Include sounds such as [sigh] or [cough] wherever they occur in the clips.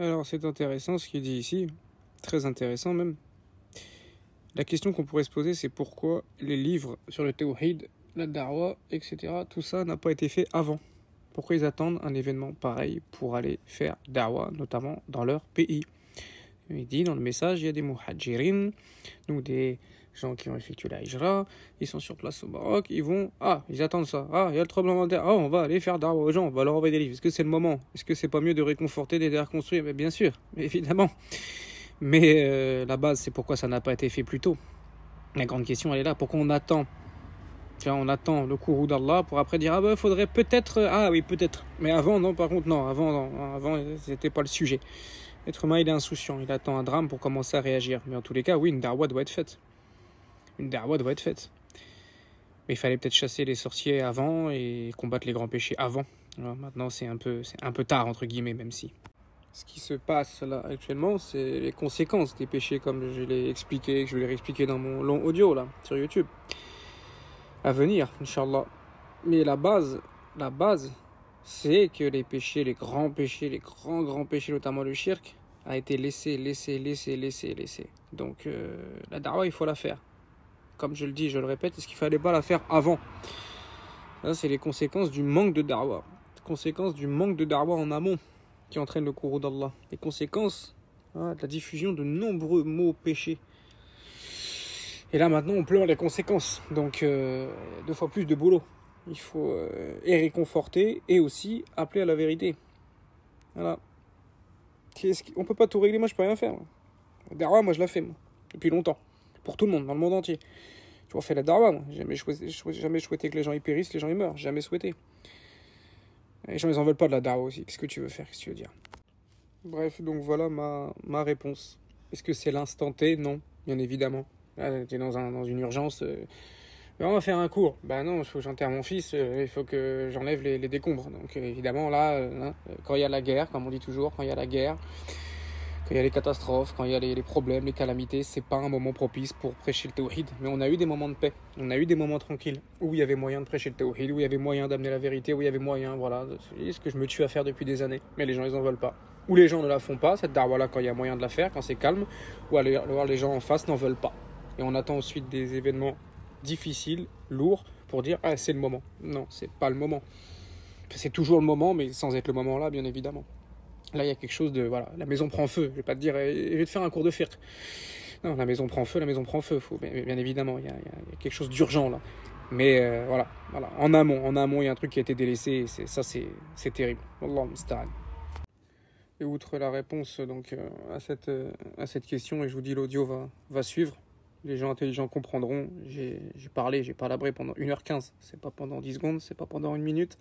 Alors c'est intéressant ce qu'il dit ici, très intéressant même. La question qu'on pourrait se poser c'est pourquoi les livres sur le tawhid, la darwa, etc., tout ça n'a pas été fait avant. Pourquoi ils attendent un événement pareil pour aller faire darwa, notamment dans leur pays Il dit dans le message, il y a des muhajirin, donc des gens qui ont effectué la hijra, ils sont sur place au Maroc, ils vont, ah, ils attendent ça, ah, il y a le tremblement de terre, ah, on va aller faire d'arbres aux gens, on va leur envoyer des livres. Est-ce que c'est le moment Est-ce que c'est pas mieux de réconforter, d'aider à reconstruire Mais bien sûr, [laughs] évidemment. Mais euh, la base, c'est pourquoi ça n'a pas été fait plus tôt. La grande question, elle est là. Pourquoi on attend Tiens, on attend le courroux d'Allah pour après dire ah ben faudrait peut-être ah oui peut-être mais avant non par contre non avant non avant c'était pas le sujet l'être humain il est insouciant il attend un drame pour commencer à réagir mais en tous les cas oui une darwa doit être faite une darwa doit être faite. Mais il fallait peut-être chasser les sorciers avant et combattre les grands péchés avant. maintenant, c'est un, peu, un peu tard, entre guillemets, même si. Ce qui se passe là actuellement, c'est les conséquences des péchés, comme je l'ai expliqué, que je vais réexpliquer dans mon long audio là, sur YouTube. À venir, Inch'Allah. Mais la base, la base, c'est que les péchés, les grands péchés, les grands, grands péchés, notamment le shirk, a été laissé, laissé, laissé, laissé, laissé. Donc euh, la dawa, il faut la faire comme je le dis, je le répète, est-ce qu'il fallait pas la faire avant Là, c'est les conséquences du manque de darwa. conséquences du manque de darwa en amont qui entraîne le courroux d'Allah. Les conséquences hein, de la diffusion de nombreux mots péchés. Et là, maintenant, on pleure les conséquences. Donc, euh, deux fois plus de boulot. Il faut euh, et réconforter et aussi appeler à la vérité. Voilà. On ne peut pas tout régler, moi je peux rien faire. Darwa, moi je la fais, moi. depuis longtemps pour tout le monde, dans le monde entier. Tu vois, fais la darwa, j'ai Jamais souhaité, jamais souhaité que les gens y périssent, les gens y meurent. Jamais souhaité. Les gens, ils en veulent pas de la darwa aussi. Qu'est-ce que tu veux faire Qu'est-ce que tu veux dire Bref, donc voilà ma, ma réponse. Est-ce que c'est l'instant T Non, bien évidemment. Là, ah, es dans, une urgence. Euh. on va faire un cours. Ben non, il faut que j'enterre mon fils, euh, il faut que j'enlève les, décombres. Donc euh, évidemment, là, hein, quand il y a la guerre, comme on dit toujours, quand il y a la guerre, quand il y a les catastrophes, quand il y a les, problèmes, les calamités, c'est pas un moment propice pour prêcher le tawhid. Mais on a eu des moments de paix, on a eu des moments tranquilles où il y avait moyen de prêcher le tawhid, où il y avait moyen d'amener la vérité, où il y avait moyen, voilà, ce que je me tue à faire depuis des années. Mais les gens, ils en veulent pas. Ou les gens ne la font pas, cette darwa là quand il y a moyen de la faire, quand c'est calme, ou alors les gens en face n'en veulent pas. Et on attend ensuite des événements difficiles, lourds, pour dire ah c'est le moment. Non, c'est pas le moment. C'est toujours le moment, mais sans être le moment là, bien évidemment. Là, il y a quelque chose de. Voilà, la maison prend feu. Je vais pas te dire, eh, eh, je vais te faire un cours de firte. Non, la maison prend feu, la maison prend feu. Faut, bien, évidemment, il y, a, quelque chose d'urgent là. Mais euh, voilà, voilà, en amont, en amont, il y a un truc qui a été délaissé. c'est, ça, c'est, c'est terrible. Allah Et outre la réponse donc euh, à cette, euh, à cette question, et je vous dis, l'audio va, va suivre. Les gens intelligents comprendront. J'ai, j'ai parlé, j'ai palabré pendant 1h15. C'est pas pendant 10 secondes, c'est pas pendant une minute.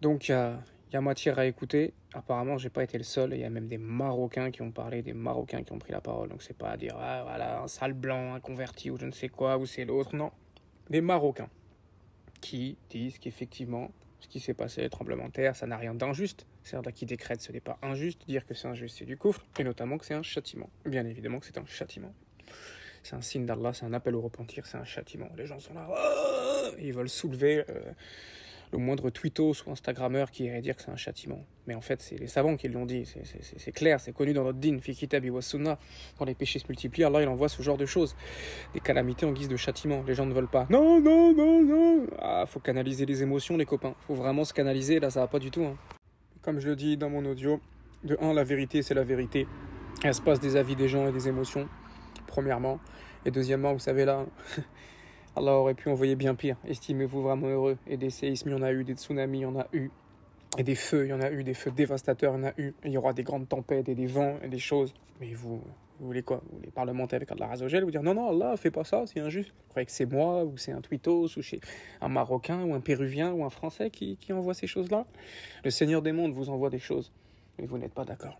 Donc il y a, il y a matière à écouter. Apparemment, j'ai pas été le seul. Il y a même des Marocains qui ont parlé, des Marocains qui ont pris la parole. Donc c'est pas à dire ah voilà un sale blanc, un converti ou je ne sais quoi ou c'est l'autre. Non, des Marocains qui disent qu'effectivement ce qui s'est passé, le tremblement de terre, ça n'a rien d'injuste. C'est-à-dire qui décrète ce n'est pas injuste, dire que c'est injuste c'est du coufre. et notamment que c'est un châtiment. Bien évidemment que c'est un châtiment. C'est un signe d'Allah, c'est un appel au repentir, c'est un châtiment. Les gens sont là, oh, ils veulent soulever euh, le moindre twittos ou Instagrammeur qui irait dire que c'est un châtiment. Mais en fait, c'est les savants qui l'ont dit, c'est clair, c'est connu dans notre din, Fikita biwasuna. quand les péchés se multiplient, Allah il envoie ce genre de choses, des calamités en guise de châtiment, les gens ne veulent pas. Non, non, non, non Ah, faut canaliser les émotions les copains, faut vraiment se canaliser, là ça va pas du tout. Hein. Comme je le dis dans mon audio, de un, la vérité c'est la vérité, elle se passe des avis des gens et des émotions, premièrement, et deuxièmement, vous savez là... Allah aurait pu envoyer bien pire. Estimez-vous vraiment heureux. Et des séismes, il y en a eu, des tsunamis, il y en a eu. Et des feux, il y en a eu, des feux dévastateurs, il y en a eu. il y aura des grandes tempêtes et des vents et des choses. Mais vous, voulez quoi Vous voulez parlementer avec Allah Azogel Vous dire non, non, Allah, fais pas ça, c'est injuste. Vous croyez que c'est moi ou c'est un twittos ou c'est un Marocain ou un Péruvien ou un Français qui, qui envoie ces choses-là Le Seigneur des mondes vous envoie des choses. Mais vous n'êtes pas d'accord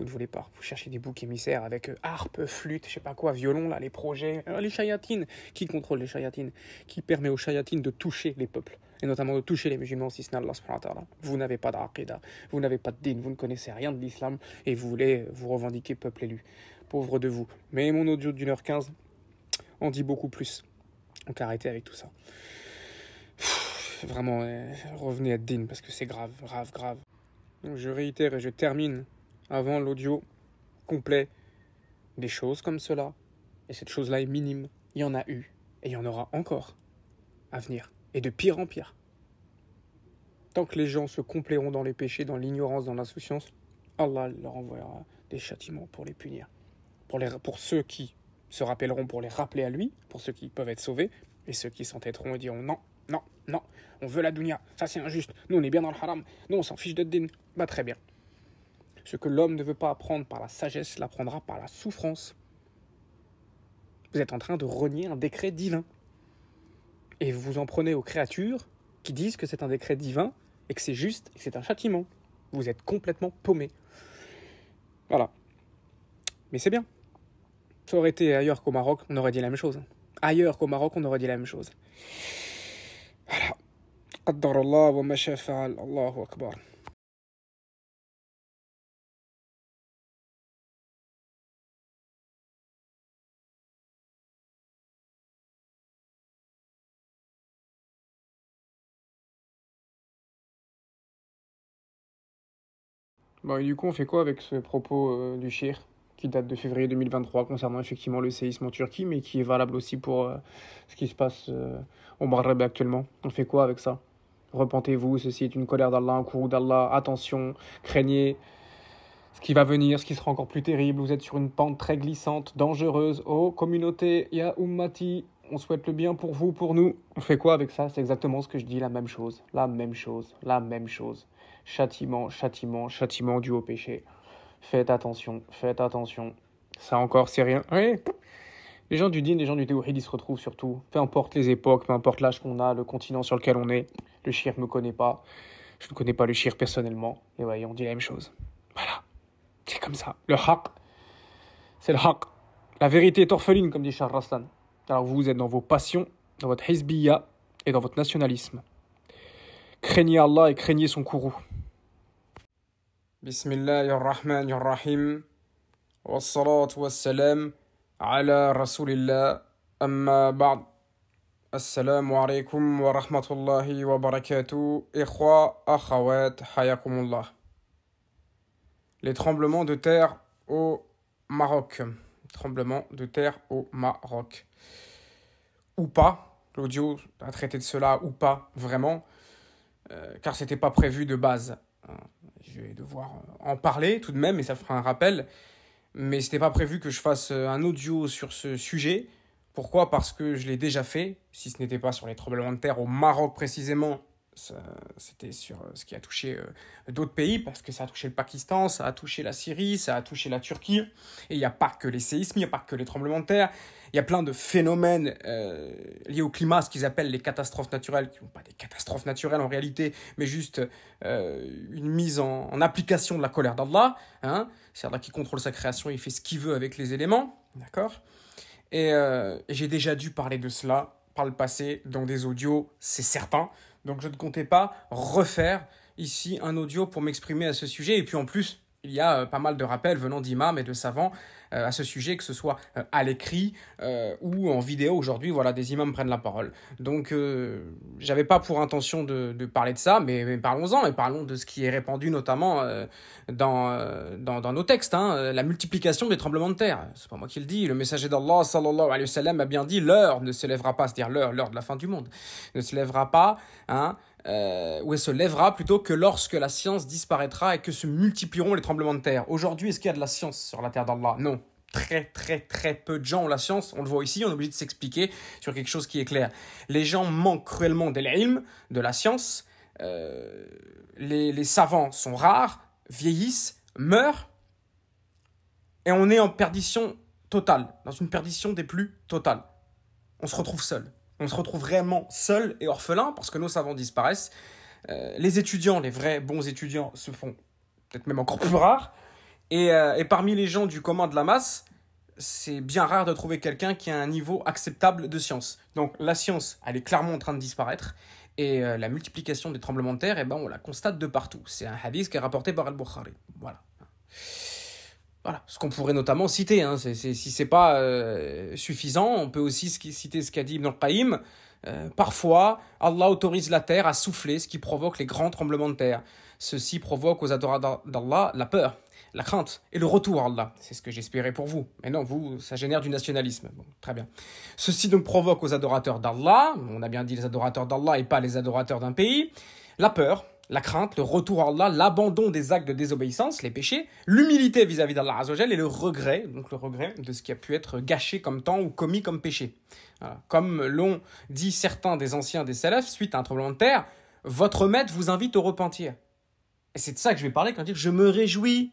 vous ne voulez pas. Vous cherchez des boucs émissaires avec euh, harpe, flûte, je sais pas quoi, violon, là, les projets, euh, les chayatines. Qui contrôle les chayatines Qui permet aux chayatines de toucher les peuples et notamment de toucher les musulmans, si ce n'est Allah Vous n'avez pas d'aqidah, vous n'avez pas de din, vous ne connaissez rien de l'islam et vous voulez euh, vous revendiquer peuple élu. Pauvre de vous. Mais mon audio d'une heure quinze en dit beaucoup plus. Donc arrêtez avec tout ça. vraiment, revenez à din parce que c'est grave, grave, grave. Donc je réitère et je termine avant l'audio complet des choses comme cela. Et cette chose-là est minime. Il y en a eu et il y en aura encore à venir. Et de pire en pire. Tant que les gens se complairont dans les péchés, dans l'ignorance, dans l'insouciance, Allah leur envoiera des châtiments pour les punir. Pour, les, pour ceux qui se rappelleront, pour les rappeler à lui, pour ceux qui peuvent être sauvés, et ceux qui s'entêteront et diront non, non, non, on veut la dunya, ça c'est injuste, nous on est bien dans le haram, nous on s'en fiche de din. Bah très bien, ce que l'homme ne veut pas apprendre par la sagesse l'apprendra par la souffrance. Vous êtes en train de renier un décret divin. Et vous vous en prenez aux créatures qui disent que c'est un décret divin et que c'est juste et que c'est un châtiment. Vous êtes complètement paumé. Voilà. Mais c'est bien. Ça aurait été ailleurs qu'au Maroc, on aurait dit la même chose. Ailleurs qu'au Maroc, on aurait dit la même chose. Voilà. Allah Bon, bah, du coup, on fait quoi avec ce propos euh, du Shir qui date de février 2023 concernant effectivement le séisme en Turquie, mais qui est valable aussi pour euh, ce qui se passe euh, au Maghreb actuellement On fait quoi avec ça Repentez-vous, ceci est une colère d'Allah, un courroux d'Allah, attention, craignez ce qui va venir, ce qui sera encore plus terrible, vous êtes sur une pente très glissante, dangereuse, oh communauté, ya ummati, on souhaite le bien pour vous, pour nous. On fait quoi avec ça C'est exactement ce que je dis, la même chose, la même chose, la même chose. Châtiment, châtiment, châtiment dû au péché. Faites attention, faites attention. Ça encore, c'est rien. Les gens du din, les gens du théorie, ils se retrouvent surtout. Peu importe les époques, peu importe l'âge qu'on a, le continent sur lequel on est. Le chir me connaît pas. Je ne connais pas le chir personnellement. Et voyez, on dit la même chose. Voilà. C'est comme ça. Le haq, c'est le haq. La vérité est orpheline, comme dit Charles Rastan Alors vous, vous êtes dans vos passions, dans votre hizbiya et dans votre nationalisme. Craignez Allah et craignez son courroux. بسم الله الرحمن الرحيم والصلاة والسلام على رسول الله أما بعد السلام عليكم ورحمة الله وبركاته إخوة أخوات حياكم الله Les tremblements de terre au Maroc. Tremblements de terre au Maroc. Ou pas, l'audio a traité de cela ou pas, vraiment, euh, car c'était pas prévu de base. Euh, je vais devoir euh, en parler tout de même, et ça fera un rappel. Mais c'était pas prévu que je fasse euh, un audio sur ce sujet. Pourquoi Parce que je l'ai déjà fait, si ce n'était pas sur les tremblements de terre au Maroc précisément, c'était sur euh, ce qui a touché euh, d'autres pays, parce que ça a touché le Pakistan, ça a touché la Syrie, ça a touché la Turquie. Et il n'y a pas que les séismes, il n'y a pas que les tremblements de terre, il y a plein de phénomènes euh, liés au climat, ce qu'ils appellent les catastrophes naturelles, qui ne sont pas des catastrophes naturelles en réalité, mais juste une mise en, application de la colère d'Allah. Hein C'est Allah qui contrôle sa création, il fait ce qu'il veut avec les éléments. D'accord Et j'ai déjà dû parler de cela par le passé dans des audios, c'est certain. Donc je ne comptais pas refaire ici un audio pour m'exprimer à ce sujet. Et puis en plus, il y a euh, pas mal de rappels venant d'imams et de savants euh, à ce sujet, que ce soit euh, à l'écrit ou en vidéo aujourd'hui. Voilà, des imams prennent la parole. Donc, j'avais pas pour intention de, parler de ça, mais, parlons-en et parlons de ce qui est répandu notamment dans, dans, nos textes. Hein. la multiplication des tremblements de terre. C'est pas moi qui le dis. Le messager d'Allah sallallahu alayhi wa sallam a bien dit l'heure ne s'élèvera pas, c'est-à-dire l'heure, l'heure de la fin du monde, ne se lèvera pas. Hein, euh, où elle se lèvera plutôt que lorsque la science disparaîtra et que se multiplieront les tremblements de terre. Aujourd'hui, est-ce qu'il y a de la science sur la terre d'Allah Non. Très, très, très peu de gens ont la science. On le voit ici, on est obligé de s'expliquer sur quelque chose qui est clair. Les gens manquent cruellement de l'ilm, de la science. Euh, les savants sont rares, vieillissent, meurent. Et on est en perdition totale, dans une perdition des plus totales. On se retrouve seul on se retrouve vraiment seul et orphelin parce que nos savants disparaissent. Euh, les étudiants, les vrais bons étudiants, se font peut-être même encore plus rares. Euh, et, parmi les gens du commun de la masse, c'est bien rare de trouver quelqu'un qui a un niveau acceptable de science. Donc la science, elle est clairement en train de disparaître. Et euh, la multiplication des tremblements de terre, et eh ben, on la constate de partout. C'est un hadith qui est rapporté par Al-Bukhari. Voilà. Voilà, ce qu'on pourrait notamment citer. Hein, si ce n'est pas euh, suffisant, on peut aussi citer ce qu'a dit Ibn al euh, parfois, Allah autorise la terre à souffler, ce qui provoque les grands tremblements de terre. Ceci provoque aux adorateurs d'Allah la peur, la crainte et le retour à Allah. C'est ce que j'espérais pour vous. Mais non, vous, ça génère du nationalisme. très bien. Ceci donc provoque aux adorateurs d'Allah, on a bien dit les adorateurs d'Allah et pas les adorateurs d'un pays, la peur, la crainte, le retour à Allah, l'abandon des actes de désobéissance, les péchés, l'humilité vis-à-vis d'Allah et le regret, donc le regret de ce qui a pu être gâché comme temps ou commis comme péché. Comme l'ont dit certains des anciens des salafs, suite à un tremblement de terre, votre maître vous invite au repentir. Et c'est de ça que je vais parler quand dire je me réjouis.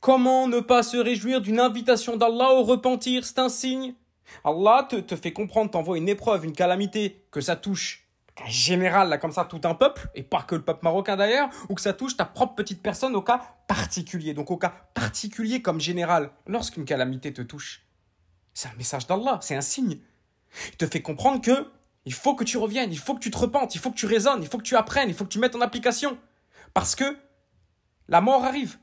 Comment ne pas se réjouir d'une invitation d'Allah au repentir C'est un signe. Allah te fait comprendre, t'envoie une épreuve, une calamité, que ça touche général, là, comme ça, tout un peuple, et pas que le peuple marocain d'ailleurs, ou que ça touche ta propre petite personne au cas particulier. Donc au cas particulier comme général, lorsqu'une calamité te touche, c'est un message d'Allah, c'est un signe. Il te fait comprendre que il faut que tu reviennes, il faut que tu te repentes, il faut que tu raisonnes, il faut que tu apprennes, il faut que tu mettes en application. Parce que la mort arrive.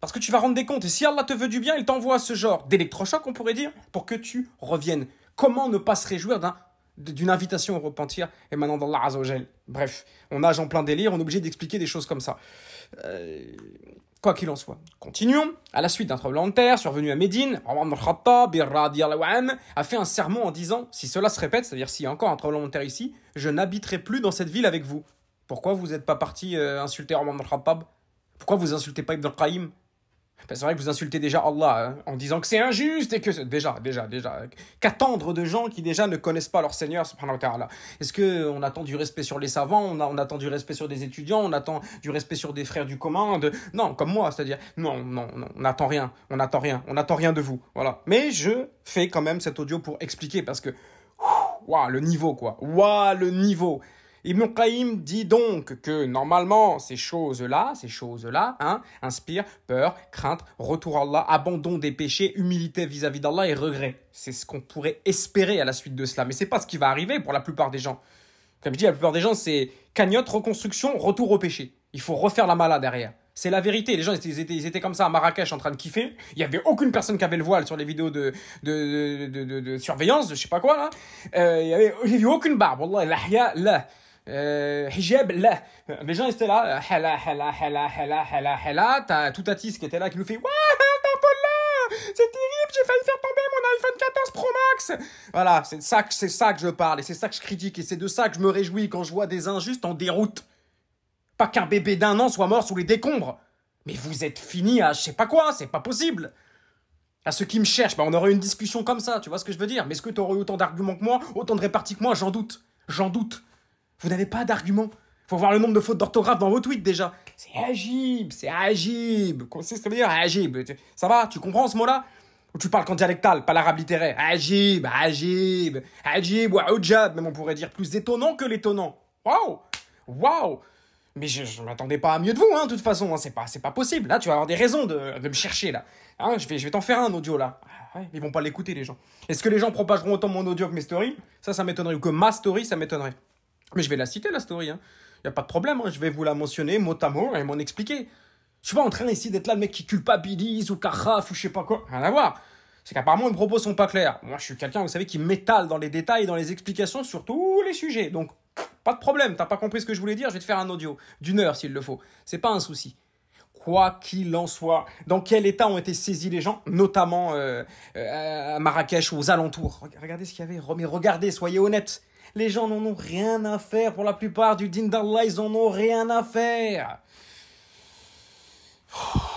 Parce que tu vas rendre des comptes. Et si Allah te veut du bien, il t'envoie ce genre d'électrochoc, on pourrait dire, pour que tu reviennes. Comment ne pas se réjouir d'un d'une invitation au repentir et maintenant d'Allah Azzawajal. Bref, on nage en plein délire, on est obligé d'expliquer des choses comme ça. Euh, quoi qu'il en soit, continuons. À la suite d'un tremblement de terre survenu à Médine, Omar al-Khattab Khattab a fait un sermon en disant Si cela se répète, c'est-à-dire s'il y a encore un tremblement de terre ici, je n'habiterai plus dans cette ville avec vous. Pourquoi vous n'êtes pas parti euh, insulter Omar al-Khattab Khattab Pourquoi vous insultez pas Ibn al ben, c'est vrai que vous insultez déjà Allah hein, en disant que c'est injuste et que déjà, déjà, déjà, qu'attendre de gens qui déjà ne connaissent pas leur Seigneur, subhanahu wa ta'ala. Est-ce que on attend du respect sur les savants, on, attend du respect sur des étudiants, on attend du respect sur des frères du commun, non, comme moi, c'est-à-dire non, non, non, on n'attend rien, on n'attend rien, on n'attend rien de vous, voilà. Mais je fais quand même cet audio pour expliquer parce que, waouh, le niveau quoi, waouh, le niveau. Ibn Qayyim dit donc que normalement ces choses-là, ces choses-là, hein, inspirent peur, crainte, retour à Allah, abandon des péchés, humilité vis-à-vis d'Allah et regret. C'est ce qu'on pourrait espérer à la suite de cela, mais c'est pas ce qui va arriver pour la plupart des gens. Comme je dis, la plupart des gens, c'est cagnotte, reconstruction, retour au péché. Il faut refaire la mala derrière. C'est la vérité. Les gens, ils étaient, comme ça à Marrakech en train de kiffer. Il n'y avait aucune personne qui avait le voile sur les vidéos de, de, surveillance, de je sais pas quoi euh, il y avait, aucune barbe. Allah, là. Euh, hijab, là. Les gens étaient là. Hala, euh, hala, hala, hala, hala, hala. T'as tout Atis qui était là, qui nous fait Waouh, là C'est terrible, j'ai failli faire tomber mon iPhone 14 Pro Max Voilà, c'est ça, que, ça que je parle, et c'est ça que je critique, et c'est de ça que je me réjouis quand je vois des injustes en déroute. Pas qu'un bébé d'un an soit mort sous les décombres. Mais vous êtes fini à je sais pas quoi, c'est pas possible à ceux qui me cherchent, bah on aurait une discussion comme ça, tu vois ce que je veux dire Mais est-ce que tu aurais autant d'arguments que moi, autant de réparties que moi J'en doute, j'en doute. Vous n'avez pas d'argument. Faut voir le nombre de fautes d'orthographe dans vos tweets déjà. C'est agib, c'est agib. quest ce que ça veut dire agib. Ça va, tu comprends ce mot-là Ou tu parles qu'en dialectal, pas l'arabe littéraire. Agib, agib, agib ou Même on pourrait dire plus étonnant que l'étonnant. Waouh Waouh mais je, ne m'attendais pas à mieux de vous, hein, de toute façon. Hein, c'est pas, pas possible. Là, tu vas avoir des raisons de, me chercher, là. Hein, je vais, je t'en faire un audio, là. Ah ouais, ils vont pas l'écouter, les gens. Est-ce que les gens propageront autant mon audio que mes stories Ça, ça m'étonnerait. Ou que ma story, ça m'étonnerait. Mais je vais la citer, la story. Il hein. n'y a pas de problème. Hein. Je vais vous la mentionner mot à mot et m'en expliquer. Je suis pas en train ici d'être là le mec qui culpabilise ou carafe ou je sais pas quoi. Rien à voir. C'est qu'apparemment, les propos sont pas clairs. Moi, je suis quelqu'un, vous savez, qui m'étale dans les détails, dans les explications sur tous les sujets. Donc, pas de problème. T'as pas compris ce que je voulais dire Je vais te faire un audio d'une heure s'il le faut. C'est pas un souci quoi qu'il en soit, dans quel état ont été saisis les gens, notamment euh, euh, à Marrakech ou aux alentours. Regardez ce qu'il y avait, mais regardez, soyez honnêtes. Les gens n'en ont rien à faire. Pour la plupart du din d'Allah, ils n'en ont rien à faire. [sighs]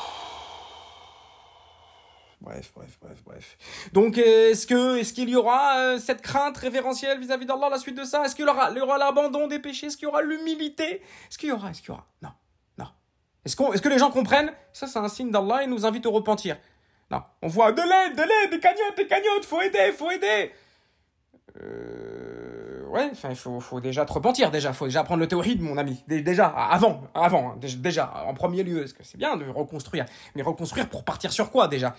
Bref, bref, bref, bref. Donc, euh, est-ce que, est-ce qu'il y aura euh, cette crainte révérentielle vis-à-vis d'Allah la suite de ça Est-ce qu'il y aura, l'abandon des péchés Est-ce qu'il y aura l'humilité Est-ce qu'il y aura Est-ce qu'il y aura Non, non. Est-ce qu'on, est-ce que les gens comprennent Ça, c'est un signe d'Allah et nous invite au repentir. Non, on voit de l'aide, de l'aide, des cagnottes, des cagnottes, faut aider, il faut aider. Euh ouais, il faut, déjà te repentir, déjà, faut déjà apprendre le de mon ami, déjà, avant, avant, hein. déjà, en premier lieu, parce que c'est bien de reconstruire, mais reconstruire pour partir sur quoi, déjà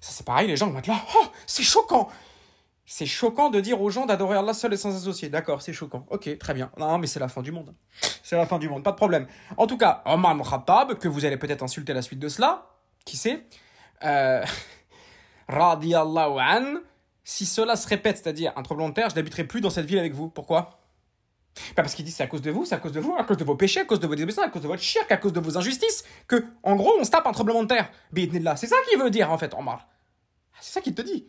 Ça, c'est pareil, les gens vont être là, oh, c'est choquant C'est choquant de dire aux gens d'adorer Allah seul et sans associer. d'accord, c'est choquant, ok, très bien, non, mais c'est la fin du monde, c'est la fin du monde, pas de problème. En tout cas, Omar Khattab, que vous allez peut-être insulter à la suite de cela, qui sait, euh, lawan [laughs] anhu, si cela se répète, c'est-à-dire un tremblement de terre, je n'habiterai plus dans cette ville avec vous. Pourquoi Pas bah, parce qu'il dit c'est à cause de vous, c'est à cause de vous, à cause de vos péchés, à cause de vos désobéissances, à cause de votre shirk, à cause de vos injustices, que, en gros, on se tape un tremblement de terre. là, c'est ça qu'il veut dire, en fait, Omar. Ah, c'est ça qu'il te dit.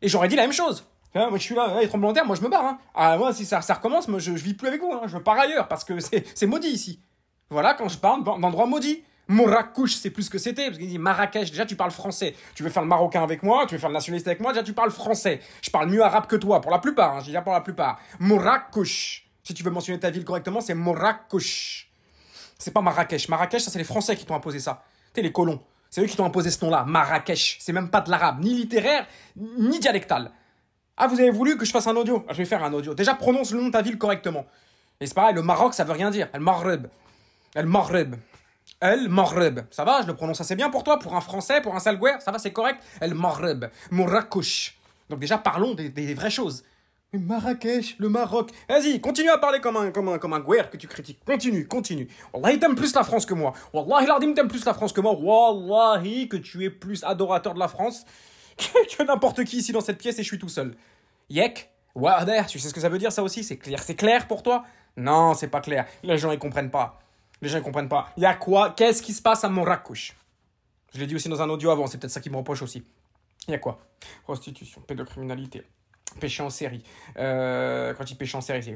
Et j'aurais dit la même chose. moi, je suis là, les tremblements de terre, moi, je me barre. Hein. Ah, moi, si ça, ça recommence, moi, je, ne vis plus avec vous. Hein. Je pars ailleurs parce que [laughs] c'est maudit ici. Voilà, quand je parle d'endroit maudit. Marrakech, c'est plus ce que c'était, parce qu'il dit Marrakech, déjà tu parles français. Tu veux faire le marocain avec moi, tu veux faire le nationaliste avec moi, déjà tu parles français. Je parle mieux arabe que toi, pour la plupart, hein, je dis pour la plupart. Marrakech, si tu veux mentionner ta ville correctement, c'est Marrakech. C'est pas Marrakech. Marrakech, ça c'est les Français qui t'ont imposé ça. T'es les colons. C'est eux qui t'ont imposé ce nom-là, Marrakech. C'est même pas de l'arabe, ni littéraire, ni dialectal. Ah, vous avez voulu que je fasse un audio ah, Je vais faire un audio. Déjà, prononce le nom de ta ville correctement. Et c'est pareil, le Maroc, ça veut rien dire. Elle Maghreb. Elle Maghreb. El Maghreb. Ça va, je le prononce assez bien pour toi, pour un français, pour un salguer, ça va, c'est correct. El Maghreb, Marrakech. Donc déjà, parlons des, vraies choses. Marrakech, le Maroc. Vas-y, continue à parler comme un, comme comme un que tu critiques. Continue, continue. Wallahi, t'aimes plus la France que moi. Wallahi, l'ardim, t'aime plus la France que moi. Wallahi, que tu es plus adorateur de la France [laughs] que, n'importe qui ici dans cette pièce et je suis tout seul. Yek, Wader, tu sais ce que ça veut dire ça aussi C'est clair, c'est clair pour toi Non, c'est pas clair. Les gens, ils comprennent pas. Les gens ne comprennent pas. Il y a quoi Qu'est-ce qui se passe à racouche? Je l'ai dit aussi dans un audio avant, c'est peut-être ça qui me reproche aussi. Il y a quoi Prostitution, pédocriminalité, péché en série. Euh, quand il dis en série, c'est...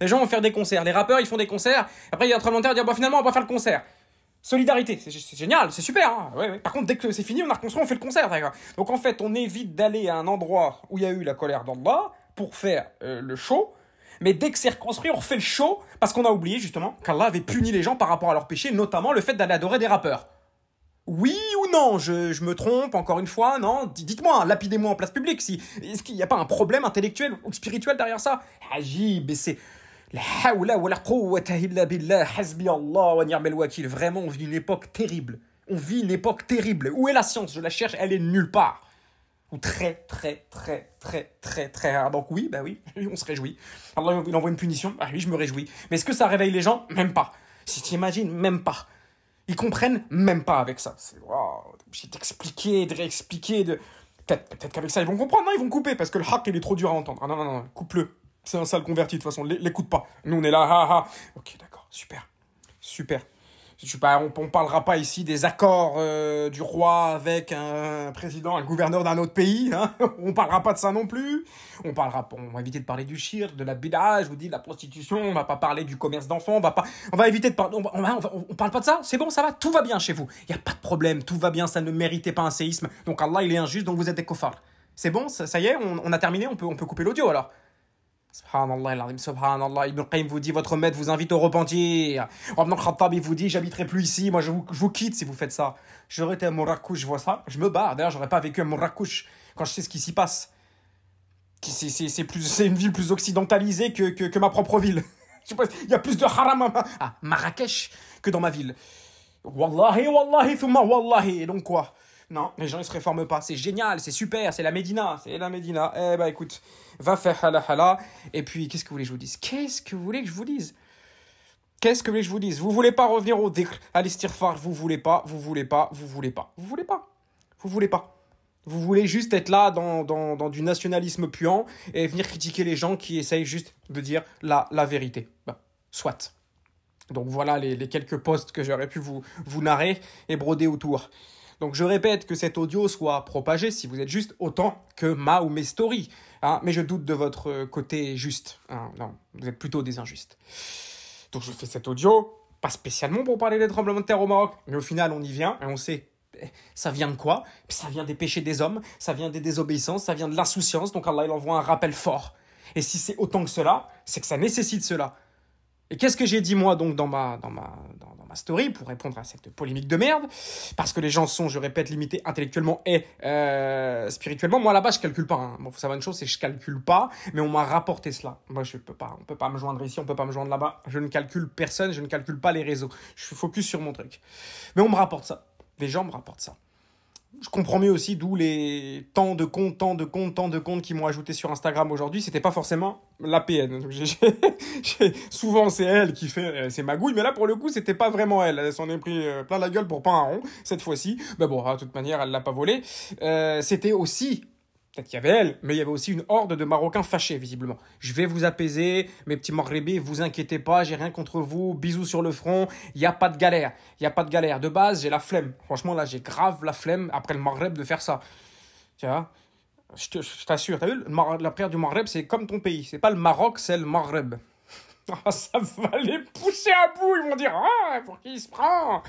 Les gens vont faire des concerts. Les rappeurs, ils font des concerts. Après, il y a un tremblement de dire, bah, finalement, on va pas faire le concert. Solidarité, c'est génial, c'est super. Hein. Par contre, dès que c'est fini, on a reconstruit, on fait le concert. Donc en fait, on évite d'aller à un endroit où il y a eu la colère bas pour faire euh, le show mais dès que c'est reconstruit, on refait le show parce qu'on a oublié justement qu'Allah avait puni les gens par rapport à leurs péchés, notamment le fait d'aller adorer des rappeurs. Oui ou non je, me trompe, encore une fois, non Dites-moi, lapidez-moi en place publique, si, est-ce qu'il n'y a pas un problème intellectuel ou spirituel derrière ça Hajib, c'est... Vraiment, on vit une époque terrible. On vit une époque terrible. Où est la science Je la cherche, elle est nulle part ou très, très, très, très, très, très rare. Donc oui, bah oui, [laughs] on se réjouit. Alors il envoie une punition, bah oui, je me réjouis. Mais est-ce que ça réveille les gens Même pas. Si tu imagines, même pas. Ils comprennent même pas avec ça. C'est waouh, j'ai d'expliquer, de réexpliquer, de. Peut-être qu'avec ça, ils vont comprendre. Non, ils vont couper parce que le hack, il est trop dur à entendre. Ah non, non, non, coupe-le. C'est un sale converti, de toute façon, l'écoute pas. Nous, on est là, Ok, d'accord, super. Super. Bah, on, ne parlera pas ici des accords euh, du roi avec un président, un gouverneur d'un autre pays. Hein. [laughs] on parlera pas de ça non plus. On parlera, on va éviter de parler du shirk, de la vous dis, de la prostitution. On va pas parler du commerce d'enfants. On va pas, on va éviter de parler. On, parle pas de ça. C'est bon, ça va, tout va bien chez vous. Il y a pas de problème, tout va bien. Ça ne méritait pas un séisme. Donc Allah, il est injuste, donc vous êtes des coffards. C'est bon, ça, ça, y est, on, a terminé. On peut, on peut couper l'audio alors. Subhanallah, il subhanallah. Ibn Qayyim vous dit, votre maître vous invite au repentir. Khattab, il vous dit, j'habiterai plus ici, moi je vous, je vous, quitte si vous faites ça. J'aurais été à Morakouche, je vois ça, je me barre. D'ailleurs, j'aurais pas vécu à Morakouche quand je sais ce qui s'y passe. C'est, c'est, c'est, plus, c'est une ville plus occidentalisée que, que, ma propre ville. [laughs] Il y a plus de haram à, à Marrakech que dans ma ville. Wallahi, wallahi, thumma wallahi. Et donc quoi non, les gens ne se réforment pas. C'est génial, c'est super, c'est la Médina, c'est la Médina. Eh ben écoute, va faire hala hala. Et puis qu'est-ce que vous voulez que je vous dise Qu'est-ce que vous voulez que je vous dise Qu'est-ce que vous voulez que je vous dise Vous voulez pas revenir au déclin. à l'estirfar Vous voulez pas, vous voulez pas, vous voulez pas, vous voulez pas, vous voulez pas. Vous voulez juste être là dans, du nationalisme puant et venir critiquer les gens qui essayent juste de dire la, la vérité. Ben, soit. Donc voilà les, les quelques postes que j'aurais pu vous, vous narrer et broder autour. Donc je répète que cet audio soit propagé si vous êtes juste autant que ma ou mes stories. Hein, mais je doute de votre côté juste. Hein. non, vous êtes plutôt des injustes. Donc je fais cet audio, pas spécialement pour parler des tremblements de terre au Maroc, mais au final on y vient et on sait eh, ça vient de quoi Ça vient des péchés des hommes, ça vient des désobéissances, ça vient de l'insouciance. Donc Allah il envoie un rappel fort. Et si c'est autant que cela, c'est que ça nécessite cela. Et qu'est-ce que j'ai dit moi donc dans ma, dans dans, ma story pour répondre à cette polémique de merde Parce que les gens sont, je répète, limités intellectuellement et euh, spirituellement. Moi là-bas, je calcule pas. Hein. Bon, faut savoir une chose, c'est que je calcule pas, mais on m'a rapporté cela. Moi, je peux pas, on peut pas me joindre ici, on peut pas me joindre là-bas. Je ne calcule personne, je ne calcule pas les réseaux. Je suis focus sur mon truc. Mais on me rapporte ça. Les gens me rapportent ça je comprends mieux aussi d'où les tant de comptes, tant de comptes, tant de comptes qui m'ont ajouté sur Instagram aujourd'hui, c'était pas forcément la PN. souvent c'est elle qui fait ses euh, magouilles, mais là pour le coup c'était pas vraiment elle. Elle s'en est pris euh, plein la gueule pour pas un rond cette fois-ci. Mais bon, de toute manière elle l'a pas volé. Euh, c'était aussi Peut-être qu'il y avait elle, mais il y avait aussi une horde de Marocains fâchés, visiblement. Je vais vous apaiser, mes petits Morébés, vous inquiétez pas, j'ai rien contre vous, bisous sur le front, il n'y a pas de galère, il n'y a pas de galère. De base, j'ai la flemme. Franchement, là, j'ai grave la flemme, après le Maghreb, de faire ça. Tu vois Je t'assure, vu, la prière du Maghreb, c'est comme ton pays. C'est pas le Maroc, c'est le Maghreb. [laughs] Ah, ça va les pousser à bout, ils vont dire « Ah, pour qui il se prend ?»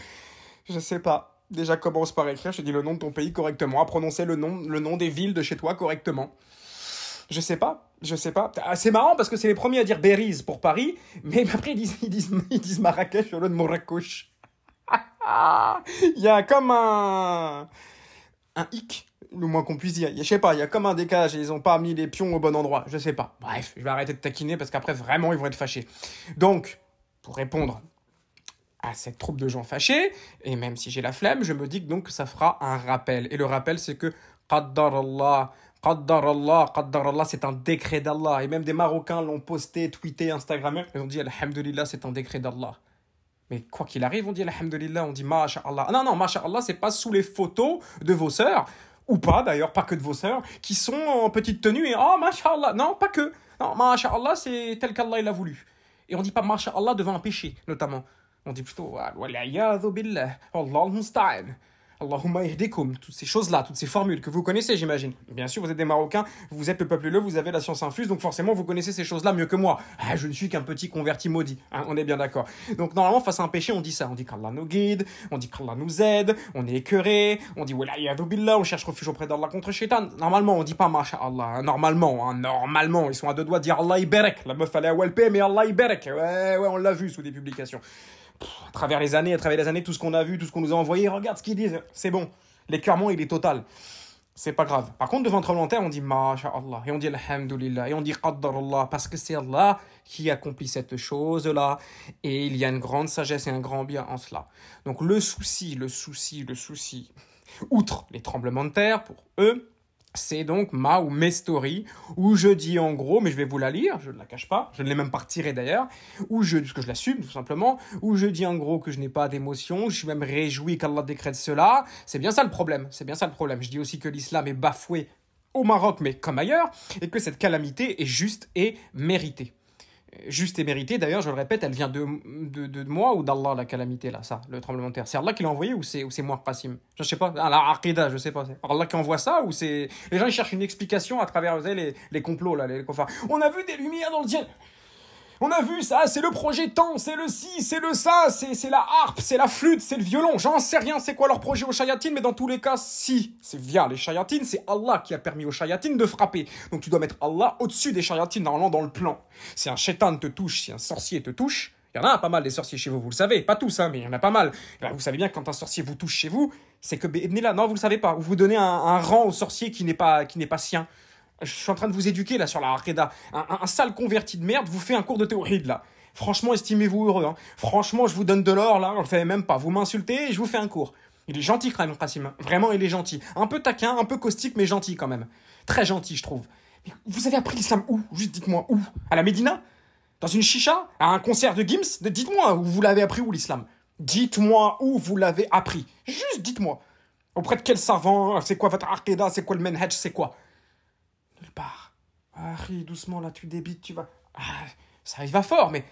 Je sais pas. Déjà, commence par écrire. Je dis le nom de ton pays correctement, à prononcer le nom, le nom des villes de chez toi correctement. Je sais pas, je sais pas. Ah, c'est marrant parce que c'est les premiers à dire Bérise pour Paris, mais [laughs] après ils disent, ils disent, Marrakech au lieu de Marrakech. [laughs] Il y a comme un. un hic le moins qu'on puisse dire. Je sais pas, il y a comme un décalage, ils ont pas mis les pions au bon endroit, je sais pas. Bref, je vais arrêter de taquiner parce qu'après vraiment ils vont être fâchés. Donc, pour répondre à cette troupe de gens fâchés, et même si j'ai la flemme, je me dis que donc ça fera un rappel. Et le rappel, c'est que Qaddar Allah, Qaddar Allah, Qaddar Allah, c'est un décret d'Allah. Et même des Marocains l'ont posté, tweeté, Instagrammé. Ils ont dit Alhamdulillah, c'est un décret d'Allah. Mais quoi qu'il arrive, on dit Alhamdulillah, on dit Masha'Allah. Non, non, Masha'Allah, c'est pas sous les photos de vos sœurs, ou pas d'ailleurs, pas que de vos sœurs, qui sont en petite tenue et Oh, Masha'Allah. Non, pas que. Non, Masha'Allah, c'est tel qu'Allah il a voulu. Et on dit pas Allah devant un péché, notamment. On dit plutôt ah, billah, Allahumma toutes ces choses-là, toutes ces formules que vous connaissez, j'imagine. Bien sûr, vous êtes des Marocains, vous êtes le peuple le, vous avez la science infuse, donc forcément, vous connaissez ces choses-là mieux que moi. Ah, je ne suis qu'un petit converti maudit, hein, on est bien d'accord. Donc normalement, face à un péché, on dit ça. On dit qu'Allah nous guide, on dit qu'Allah nous aide, on est écœuré, on dit billah, on cherche refuge auprès d'Allah contre Shaitan. Normalement, on dit pas marche Allah, hein, normalement, hein, normalement, ils sont à deux doigts de dire Allah iberek. La meuf, allait à Walpé mais Allah iberek. Ouais, ouais, on l'a vu sous des publications à travers les années, à travers les années, tout ce qu'on a vu, tout ce qu'on nous a envoyé, regarde ce qu'ils disent, c'est bon. L'écœurement, il est total. C'est pas grave. Par contre, devant le tremblement de terre, on dit Masha'Allah. Et on dit Alhamdulillah. Et on dit Qaddar Allah. Parce que c'est Allah qui accomplit cette chose-là. Et il y a une grande sagesse et un grand bien en cela. Donc, le souci, le souci, le souci, outre les tremblements de terre, pour eux, c'est donc ma ou mes stories, où je dis en gros, mais je vais vous la lire, je ne la cache pas, je ne l'ai même pas retirée d'ailleurs, où je, parce que je l'assume tout simplement, où je dis en gros que je n'ai pas d'émotion, je suis même réjoui qu'Allah décrète cela, c'est bien ça le problème, c'est bien ça le problème. Je dis aussi que l'islam est bafoué au Maroc, mais comme ailleurs, et que cette calamité est juste et méritée juste et méritée. D'ailleurs, je le répète, elle vient de, moi ou d'Allah, la calamité, là, ça, le tremblement de terre. C'est Allah qui l'a envoyé ou c'est, ou c'est moi, Qasim Je sais pas, ah, la Aqida, je sais pas. C'est Allah qui envoie ça ou c'est. Les gens, ils cherchent une explication à travers, les, complots, là, les, on a vu des lumières dans le ciel on a vu ça, c'est le projet temps, c'est le si, c'est le ça, c'est la harpe, c'est la flûte, c'est le violon. J'en sais rien, c'est quoi leur projet aux chayatines, mais dans tous les cas, si c'est via les chayatines, c'est Allah qui a permis aux chayatines de frapper. Donc tu dois mettre Allah au-dessus des chayatines, normalement dans le plan. Si un chétan te touche, si un sorcier te touche, il y en a pas mal des sorciers chez vous, vous le savez, pas tous, hein, mais il y en a pas mal. Eh ben, vous savez bien quand un sorcier vous touche chez vous, c'est que là, non, vous le savez pas, vous vous donnez un, un rang au sorcier qui n'est pas, qui n'est pas sien. Je suis en train de vous éduquer là sur la Un, sale converti de merde vous fait un cours de théorie là. Franchement, estimez-vous heureux. Hein. Franchement, je vous donne de l'or là, Je le fait même pas. Vous m'insultez et je vous fais un cours. Il est gentil, même, Qasim. Vraiment, il est gentil. Un peu taquin, un peu caustique, mais gentil quand même. Très gentil, je trouve. Mais vous avez appris l'islam où Juste dites-moi où À la Médina Dans une chicha À un concert de Gims Dites-moi où vous l'avez appris où l'islam Dites-moi où vous l'avez appris. Juste dites-moi. Auprès de quel savant C'est quoi votre aqidah C'est quoi le C'est quoi ah, doucement, là, tu débites, tu vas. Ah, ça y va fort, mais.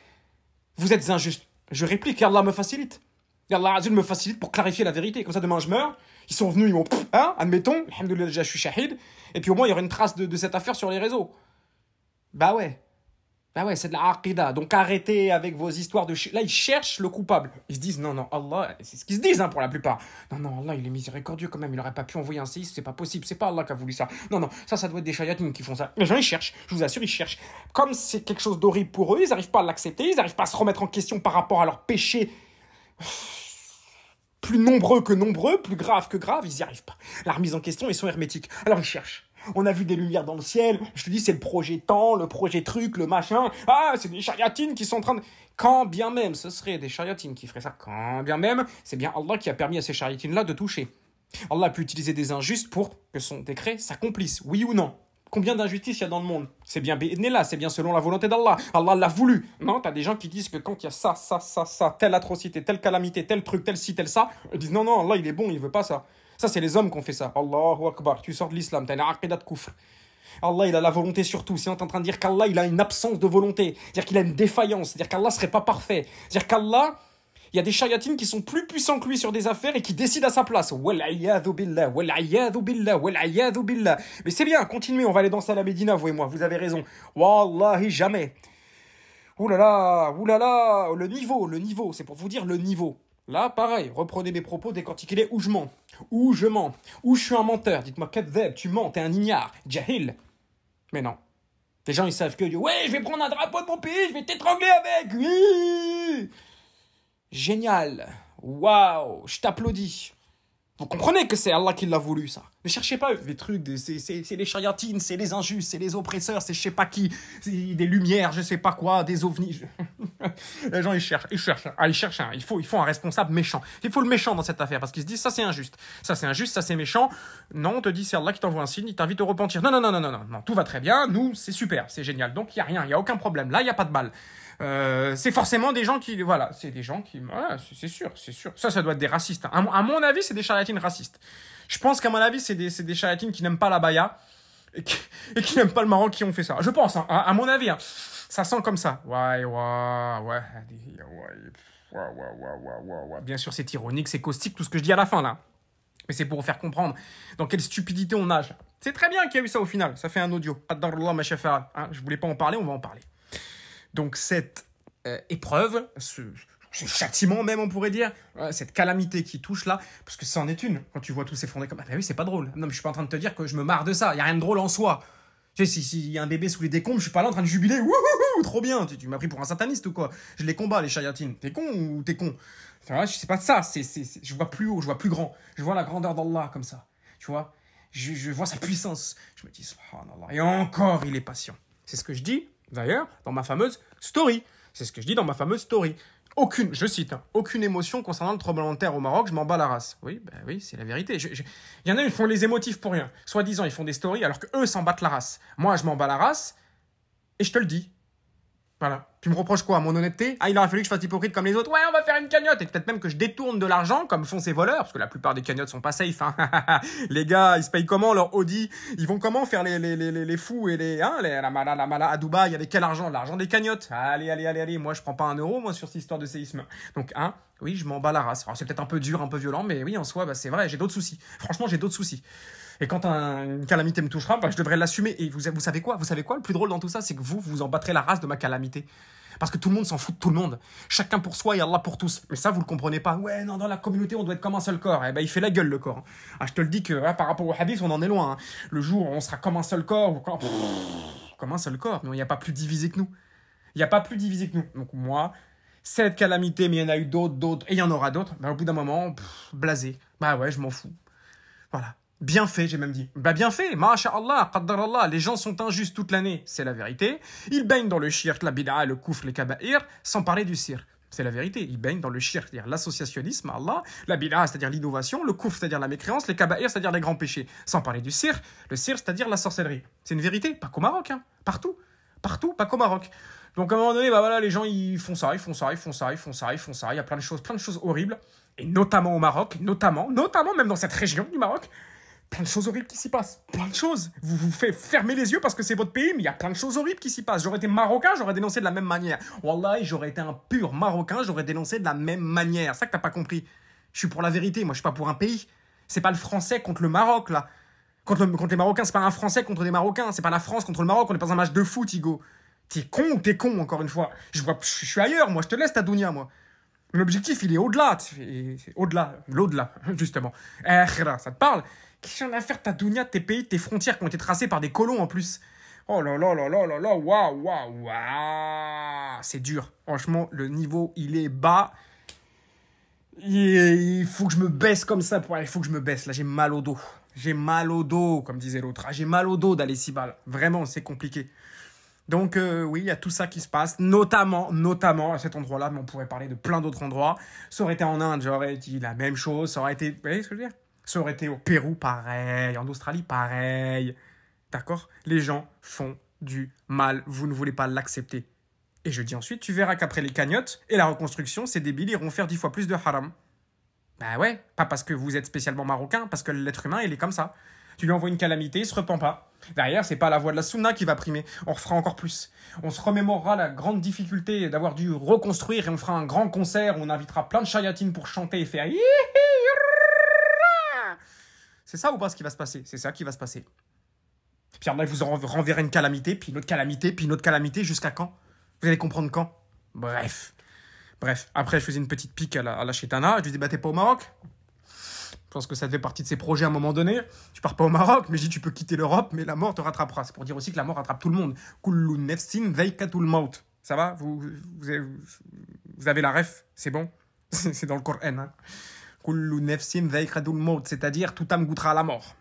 Vous êtes injuste. Je réplique, et Allah me facilite. Et Allah Azul me facilite pour clarifier la vérité. Comme ça, demain, je meurs. Ils sont venus, ils m'ont. Hein, admettons, Alhamdoulilah, je suis shahid. Et puis au moins, il y aura une trace de cette affaire sur les réseaux. Bah ouais. Ben ouais, c'est de la aqida. Donc arrêtez avec vos histoires de... Là, ils cherchent le coupable. Ils se disent, non, non, Allah, c'est ce qu'ils se disent hein, pour la plupart. Non, non, Allah, il est miséricordieux quand même. Il aurait pas pu envoyer un séisme, c'est pas possible. C'est pas Allah qui a voulu ça. Non, non, ça, ça doit être des chayatines qui font ça. Les gens, ils cherchent. Je vous assure, ils cherchent. Comme c'est quelque chose d'horrible pour eux, ils n'arrivent pas à l'accepter. Ils n'arrivent pas à se remettre en question par rapport à leurs péchés Plus nombreux que nombreux, plus grave que grave, ils n'y arrivent pas. La remise en question, ils sont hermétiques. Alors ils cherchent. On a vu des lumières dans le ciel. Je te dis, c'est le projet temps, le projet truc, le machin. Ah, c'est des chariatines qui sont en train de. Quand bien même ce serait des chariatines qui feraient ça, quand bien même, c'est bien Allah qui a permis à ces chariatines-là de toucher. Allah a pu utiliser des injustes pour que son décret s'accomplisse, oui ou non. Combien d'injustices il y a dans le monde C'est bien là, c'est bien selon la volonté d'Allah. Allah l'a voulu. Non, t'as des gens qui disent que quand il y a ça, ça, ça, ça, telle atrocité, telle calamité, tel truc, tel ci, tel ça, ils disent non, non, Allah il est bon, il veut pas ça. Ça, c'est les hommes qui ont fait ça. Allahu Akbar, tu sors de l'islam, tu as une aqidat de kufr. Allah, il a la volonté sur tout. Si en train de dire qu'Allah, il a une absence de volonté, c'est-à-dire qu'il a une défaillance, c'est-à-dire qu'Allah serait pas parfait, c'est-à-dire qu'Allah, il y a des chayatines qui sont plus puissants que lui sur des affaires et qui décident à sa place. Mais c'est bien, continuez, on va aller danser à la Médina, vous et moi, vous avez raison. Wallahi, jamais. Ouh là là, là là, le niveau, le niveau, c'est pour vous dire le niveau. Là, pareil, reprenez mes propos, décortiquez-les où je mens, où je mens, où je suis un menteur. Dites-moi, que tu mens, t'es un ignare, Jahil. Mais non. Les gens, ils savent que, ouais, je vais prendre un drapeau de mon pays, je vais t'étrangler avec. Oui Génial. Waouh, je t'applaudis. Vous comprenez que c'est Allah qui l'a voulu, ça. Ne cherchez pas des trucs, c'est les chariotines, c'est les injustes, c'est les oppresseurs, c'est je sais pas qui, des lumières, je sais pas quoi, des ovnis. [laughs] les gens, ils cherchent, ils cherchent, ah, ils cherchent il faut, il faut un responsable méchant. Il faut le méchant dans cette affaire parce qu'ils se disent ça c'est injuste, ça c'est injuste, ça c'est méchant. Non, on te dit c'est Allah qui t'envoie un signe, il t'invite au repentir. Non, non, non, non, non, non, non, tout va très bien, nous c'est super, c'est génial. Donc il y a rien, il y a aucun problème. Là, il n'y a pas de balle. Euh, c'est forcément des gens qui, voilà, c'est des gens qui, voilà, c'est sûr, c'est sûr. Ça, ça doit être des racistes. Hein. À, mon avis, c'est des charlatines racistes. Je pense qu'à mon avis, c'est des, des charlatines qui n'aiment pas la baya et qui, [laughs] n'aiment pas le marrant qui ont fait ça. Je pense, hein, à, mon avis. Hein. Ça sent comme ça. Ouais, ouais, ouais, Bien sûr, c'est ironique, c'est caustique, tout ce que je dis à la fin, là. Mais c'est pour vous faire comprendre dans quelle stupidité on nage. C'est très bien qu'il y ait eu ça au final. Ça fait un audio. ma chef. je voulais pas en parler, on va en parler. Donc cette euh, épreuve, ce, châtiment même on pourrait dire, euh, cette calamité qui touche là, parce que ça en est une, quand tu vois tout s'effondrer comme, ah bah oui c'est pas drôle, non mais je suis pas en train de te dire que je me marre de ça, il y a rien de drôle en soi. Tu sais, s'il y a un bébé sous les décombres, je suis pas là en train de jubiler, wouhou, trop bien, tu, m'as pris pour un sataniste ou quoi, je les combats les chayatines, t'es con ou t'es con C'est je sais pas de ça, je vois plus haut, je vois plus grand, je vois la grandeur d'Allah comme ça, tu vois, je, vois sa puissance, je me dis, subhanallah, et encore il est patient. C'est ce que je dis, D'ailleurs, dans ma fameuse story, c'est ce que je dis dans ma fameuse story. Aucune, je cite, hein, aucune émotion concernant le tremblement de terre au Maroc, je m'en bats la race. Oui, ben oui, c'est la vérité. Il y en a, ils font les émotifs pour rien. Soi-disant, ils font des stories alors que eux s'en battent la race. Moi, je m'en bats la race et je te le dis. Voilà. Tu me reproches quoi Mon honnêteté Ah, il aurait fallu que je fasse hypocrite comme les autres. Ouais, on va faire une cagnotte. Et peut-être même que je détourne de l'argent comme font ces voleurs, parce que la plupart des cagnottes sont pas safe. Hein. [laughs] les gars, ils se payent comment leur Audi Ils vont comment faire les, les, les, fous et les, hein, la mala, la mala à Dubaï avec quel argent L'argent des cagnottes. Allez, allez, allez, allez. Moi, je prends pas un euro, moi, sur cette histoire de séisme. Donc, hein, oui, je m'en bats la race. c'est peut-être un peu dur, un peu violent, mais oui, en soi, bah, c'est vrai, j'ai d'autres soucis. Franchement, j'ai d'autres soucis. Et quand un, une calamité me touchera, bah, je devrais l'assumer. Et vous, vous savez quoi Vous savez quoi Le plus drôle dans tout ça, c'est que vous, vous en battrez la race de ma calamité. Parce que tout le monde s'en fout de tout le monde. Chacun pour soi et Allah pour tous. Mais ça, vous le comprenez pas. Ouais, non, dans la communauté, on doit être comme un seul corps. Eh ben, il fait la gueule, le corps. Ah, je te le dis que ah, par rapport au hadith, on en est loin. Hein. Le jour où on sera comme un seul corps, comme un seul corps. Mais il n'y a pas plus divisé que nous. Il n'y a pas plus divisé que nous. Donc, moi, cette calamité, mais il y en a eu d'autres, d'autres, et il y en aura d'autres. Mais ben, au bout d'un moment, blasé. Bah ouais, je m'en fous. Voilà. Bien fait, j'ai même dit. Bah bien fait, masha'Allah, Allah, les gens sont injustes toute l'année, c'est la vérité. Ils baignent dans le shirk, la bid'a, le kouf, les kaba'ir, sans parler du sir. C'est la vérité, ils baignent dans le shirk, c'est-à-dire l'associationnisme, Allah, la bid'a, c'est-à-dire l'innovation, le kouf, c'est-à-dire la mécréance, les kaba'ir, c'est-à-dire les grands péchés. Sans parler du sir, le sir, c'est-à-dire la sorcellerie. C'est une vérité, pas qu'au Maroc, hein, partout. Partout, pas qu'au Maroc. Donc à un moment donné, bah, voilà, les gens ils font ça, ils font ça, ils font ça, ils font ça, ils font ça. Il y a plein de choses, plein de choses horribles, et notamment au Maroc, notamment, notamment même dans cette région du Maroc plein de choses horribles qui s'y passent. Plein de choses. Vous vous faites fermer les yeux parce que c'est votre pays, mais il y a plein de choses horribles qui s'y passent. J'aurais été marocain, j'aurais dénoncé de la même manière. Wallah, j'aurais été un pur marocain, j'aurais dénoncé de la même manière. Ça que t'as pas compris. Je suis pour la vérité, moi je suis pas pour un pays. C'est pas le français contre le Maroc, là. Contre, le, contre les Marocains, c'est pas un français contre des Marocains. C'est pas la France contre le Maroc, on est pas un match de foot, Igo. T'es con ou t'es con, encore une fois Je vois, je suis ailleurs, moi, je te laisse ta dounia, moi. L'objectif, il est au-delà. Au-delà, l'au-delà, [laughs] justement. Eh, ça te parle Qu'est-ce qu'on a à faire ta dounia, tes pays, tes frontières qui ont été tracées par des colons en plus Oh là là là là là là, waouh, waouh, waouh C'est dur. Franchement, le niveau, il est bas. Il faut que je me baisse comme ça. Pour... Il faut que je me baisse. Là, j'ai mal au dos. J'ai mal au dos, comme disait l'autre. Ah, j'ai mal au dos d'aller si bas. Vraiment, c'est compliqué. Donc euh, oui, il y a tout ça qui se passe, notamment, notamment à cet endroit-là, mais on pourrait parler de plein d'autres endroits. Ça aurait été en Inde, j'aurais dit la même chose, ça aurait été... Vous voyez ce que je veux dire ça aurait été au Pérou pareil, en Australie pareil. D'accord Les gens font du mal, vous ne voulez pas l'accepter. Et je dis ensuite, tu verras qu'après les cagnottes et la reconstruction, ces débiles iront faire dix fois plus de haram. Ben ouais, pas parce que vous êtes spécialement marocain, parce que l'être humain, il est comme ça. Tu lui envoies une calamité, il se repent pas. Derrière, c'est pas la voix de la sunna qui va primer. On refera encore plus. On se remémorera la grande difficulté d'avoir dû reconstruire et on fera un grand concert où on invitera plein de chayatines pour chanter et faire c'est ça ou pas ce qui va se passer C'est ça qui va se passer. Puis après, vous en une calamité, puis une autre calamité, puis une autre calamité, jusqu'à quand Vous allez comprendre quand Bref. Bref, après, je faisais une petite pique à la, à chétana. Je lui dis, bah, t'es pas au Maroc je pense que ça fait partie de ses projets à un moment donné. Tu pars pas au Maroc, mais je dis tu peux quitter l'Europe, mais la mort te rattrapera. C'est pour dire aussi que la mort rattrape tout le monde. Kullu nefsin veikatul maut. Ça va vous, vous, avez, vous, avez, la ref C'est bon [laughs] C'est dans le Coran. Hein c'est-à-dire tout âme goûtera la mort.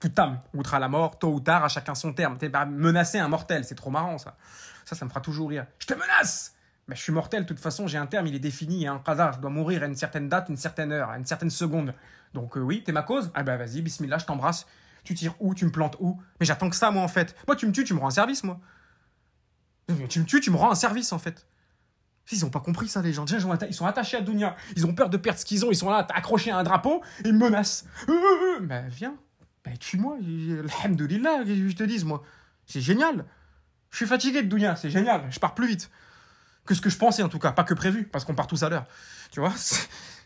Tout âme goûtera la mort, tôt ou tard, à chacun son terme. T'es pas menacé un mortel, c'est trop marrant ça. Ça, ça me fera toujours rire. Je te menace Mais je suis mortel, de toute façon, j'ai un terme, il est défini, il hein. un qadar, je dois mourir à une certaine date, une certaine heure, à une certaine seconde. Donc euh, oui, t'es ma cause Ah bah vas-y, bismillah, je t'embrasse. Tu tires où Tu me plantes où Mais j'attends que ça, moi, en fait. Moi, tu me tues, tu me rends un service, moi. Tu me tues, tu me rends un service, en fait. Ils n'ont pas compris ça, les gens. Déjà, ils sont attachés à Dunia. Ils ont peur de perdre ce qu'ils ont. Ils sont là, accrochés à un drapeau. Ils menacent. Mais euh, euh, euh, bah, viens. Bah, tue-moi. Alhamdulillah, je te dis, moi. C'est génial. Je suis fatigué de Dounia. C'est génial. Je pars plus vite. Que ce que je pensais, en tout cas. Pas que prévu, parce qu'on part tous à l'heure. Tu vois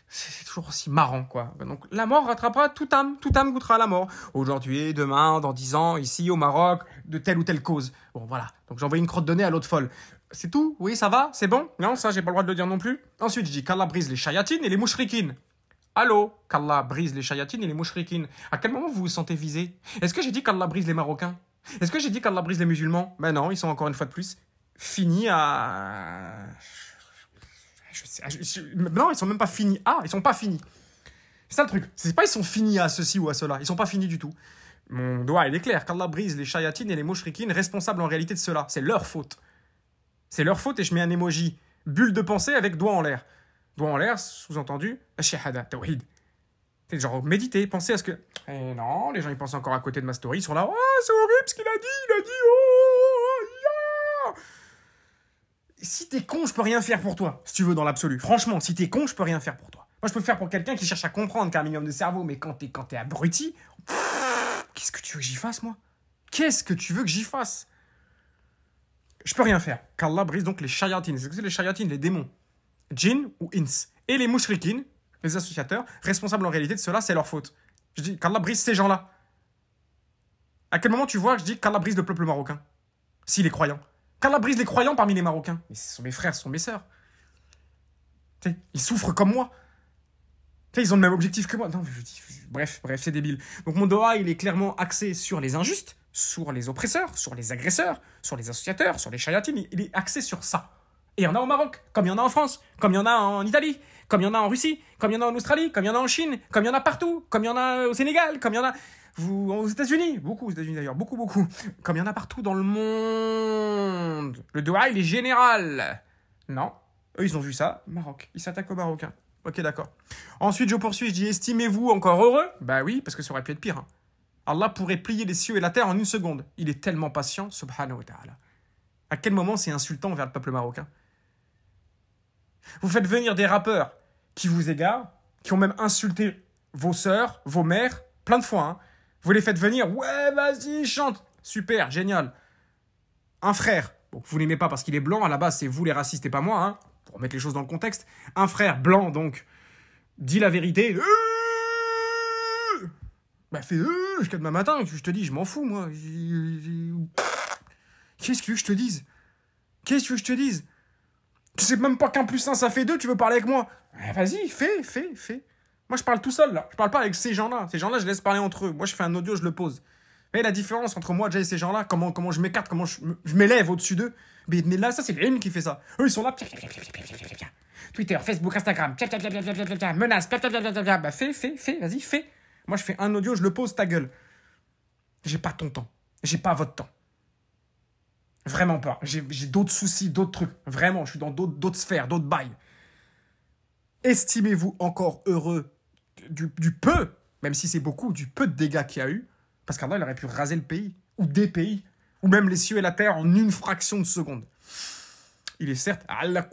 c'est toujours aussi marrant, quoi. Donc, la mort rattrapera toute âme, toute âme goûtera la mort. Aujourd'hui, demain, dans dix ans, ici, au Maroc, de telle ou telle cause. Bon, voilà. Donc, j'envoie une crotte donnée à l'autre folle. C'est tout Oui, ça va C'est bon Non, ça, j'ai pas le droit de le dire non plus. Ensuite, je dis qu'Allah brise les chayatines et les mouchrikines. Allô Qu'Allah brise les chayatines et les mouchrikines. À quel moment vous vous sentez visé Est-ce que j'ai dit qu'Allah brise les Marocains Est-ce que j'ai dit qu'Allah brise les musulmans Ben non, ils sont encore une fois de plus finis à... Je sais, Non, ils sont même pas finis à, ils sont pas finis. C'est ça le truc. C'est pas ils sont finis à ceci ou à cela. Ils sont pas finis du tout. Mon doigt, il est clair. Qu'Allah brise les chayatines et les mouchrikines, responsables en réalité de cela. C'est leur faute. C'est leur faute et je mets un emoji. Bulle de pensée avec doigt en l'air. Doigt en l'air, sous-entendu, shahada, tawhid. C'est genre méditer, penser à ce que. Eh non, les gens ils pensent encore à côté de ma story, ils sont là, oh c'est horrible ce qu'il a dit, il a dit oh, yeah. Si t'es con, je peux rien faire pour toi, si tu veux dans l'absolu. Franchement, si t'es con, je peux rien faire pour toi. Moi je peux le faire pour quelqu'un qui cherche à comprendre un minimum de cerveau, mais quand t'es quand t'es abruti, qu'est-ce que tu veux que j'y fasse moi Qu'est-ce que tu veux que j'y fasse je peux rien faire. Qu'Allah brise donc les chayatines. C'est les chayatines, les démons. Djinns ou ins. Et les mouchrikines, les associateurs, responsables en réalité de cela, c'est leur faute. Je dis qu'Allah brise ces gens-là. À quel moment tu vois que je dis qu'Allah brise le peuple marocain S'il est croyant. Qu'Allah brise les croyants parmi les Marocains. Mais ce sont mes frères, ce sont mes sœurs. Ils souffrent comme moi. ils ont le même objectif que moi. Non, je dis, bref, bref, c'est débile. Donc mon doha, il est clairement axé sur les injustes, sur les oppresseurs, sur les agresseurs, sur les associateurs, sur les chayatines. Il est axé sur ça. Et il y en a au Maroc, comme il y en a en France, comme il y en a en Italie, comme il y en a en Russie, comme il y en a en Australie, comme il y en a en Chine, comme il y en a partout, comme il y en a au Sénégal, comme il y en a aux États-Unis, beaucoup aux États-Unis d'ailleurs, beaucoup, beaucoup, comme il y en a partout dans le monde. Le doigt, il est général. Non, eux, ils ont vu ça, Maroc. Ils s'attaquent aux Marocains. Ok, d'accord. Ensuite, je poursuis, je dis estimez-vous encore heureux Bah oui, parce que ça aurait pu être pire. Allah pourrait plier les cieux et la terre en une seconde. Il est tellement patient, subhanahu wa ta'ala. À quel moment c'est insultant envers le peuple marocain Vous faites venir des rappeurs qui vous égarent, qui ont même insulté vos sœurs, vos mères, plein de fois. Hein. Vous les faites venir, ouais, vas-y, chante. Super, génial. Un frère, bon, vous l'aimez pas parce qu'il est blanc, à la base c'est vous les racistes et pas moi, hein, pour mettre les choses dans le contexte. Un frère blanc, donc, dit la vérité. Euh, bah, fais euh, jusqu'à demain matin, je te dis, je m'en fous, moi. Qu'est-ce que je te dise Qu'est-ce que je te dise Tu sais même pas qu'un plus un, ça fait deux, tu veux parler avec moi Vas-y, fais, fais, fais. Moi, je parle tout seul, là. Je parle pas avec ces gens-là. Ces gens-là, je laisse parler entre eux. Moi, je fais un audio, je le pose. Mais la différence entre moi, déjà, et ces gens-là, comment, comment je m'écarte, comment je, m'élève au-dessus d'eux. Mais, là, ça, c'est une qui fait ça. Eux, ils sont là. Twitter, Facebook, Instagram. Menace. Bah, fais, fais, fais. Vas-y, fais. Moi, je fais un audio, je le pose, ta gueule. J'ai pas ton temps. J'ai pas votre temps. Vraiment pas. J'ai d'autres soucis, d'autres trucs. Vraiment, je suis dans d'autres sphères, d'autres bails. Estimez-vous encore heureux du, peu, même si c'est beaucoup, du peu de dégâts qu'il y a eu. Parce qu'Allah, il aurait pu raser le pays, ou des pays, ou même les cieux et la terre en une fraction de seconde. Il est certes, Allah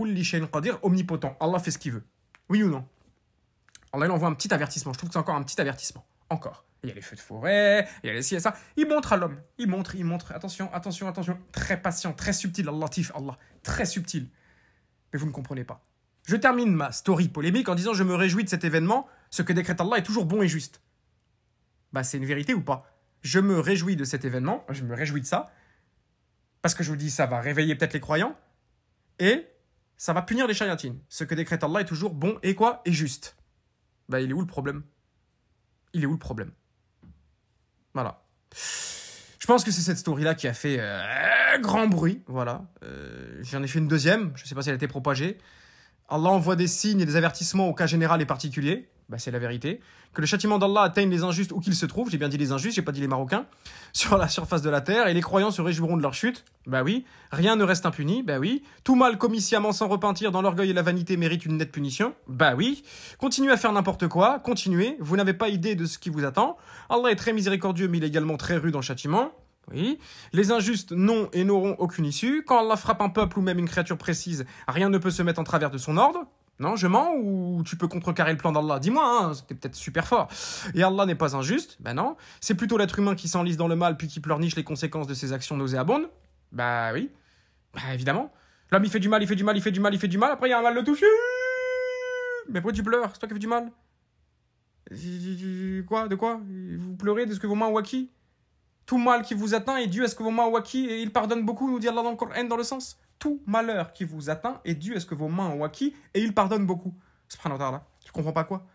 omnipotent. Allah fait ce qu'il veut. Oui ou non alors là, il un petit avertissement. Je trouve que c'est encore un petit avertissement. Encore. Il y a les feux de forêt, il y a les ci et ça. Il montre à l'homme. Il montre, il montre. Attention, attention, attention. Très patient, très subtil. Allah, tif, Allah. Très subtil. Mais vous ne comprenez pas. Je termine ma story polémique en disant Je me réjouis de cet événement. Ce que décrète Allah est toujours bon et juste. Bah, c'est une vérité ou pas Je me réjouis de cet événement. Je me réjouis de ça. Parce que je vous dis, ça va réveiller peut-être les croyants. Et ça va punir les chariatines. Ce que décrète Allah est toujours bon et quoi Et juste bah il est où le problème Il est où le problème Voilà. Je pense que c'est cette story-là qui a fait euh, grand bruit, voilà. Euh, j'en ai fait une deuxième, je ne sais pas si elle a été propagée. Allah envoie des signes et des avertissements au cas général et particulier, bah c'est la vérité. Que le châtiment d'Allah atteigne les injustes où qu'ils se trouvent, j'ai bien dit les injustes, j'ai pas dit les Marocains, [laughs] sur la surface de la terre, et les croyants se réjouiront de leur chute, bah oui. Rien ne reste impuni, bah oui. Tout mal commis sciemment sans repentir dans l'orgueil et la vanité mérite une nette punition, bah oui. Continuez à faire n'importe quoi, continuez, vous n'avez pas idée de ce qui vous attend. Allah est très miséricordieux, mais il est également très rude en châtiment. Oui. Les injustes n'ont et n'auront aucune issue. Quand Allah frappe un peuple ou même une créature précise, rien ne peut se mettre en travers de son ordre. Non, je mens ou tu peux contrecarrer le plan d'Allah Dis-moi, hein, c'était peut-être super fort. Et Allah n'est pas injuste Ben non. C'est plutôt l'être humain qui s'enlise dans le mal puis qui pleurniche les conséquences de ses actions nauséabondes Bah oui. Bah évidemment. L'homme il fait du mal, il fait du mal, il fait du mal, il fait du mal, après il y a un mal le touche. Mais pourquoi tu pleures C'est toi qui fais du mal Quoi De quoi Vous pleurez de ce que vos mains ont acquis tout mal qui vous atteint et Dieu, est ce que vos mains waki, et il pardonne beaucoup, nous dit Allah dans le Coran, dans le sens. Tout malheur qui vous atteint et Dieu, est ce que vos mains waki, et il pardonne beaucoup. Subhanahu wa là. Tu comprends pas quoi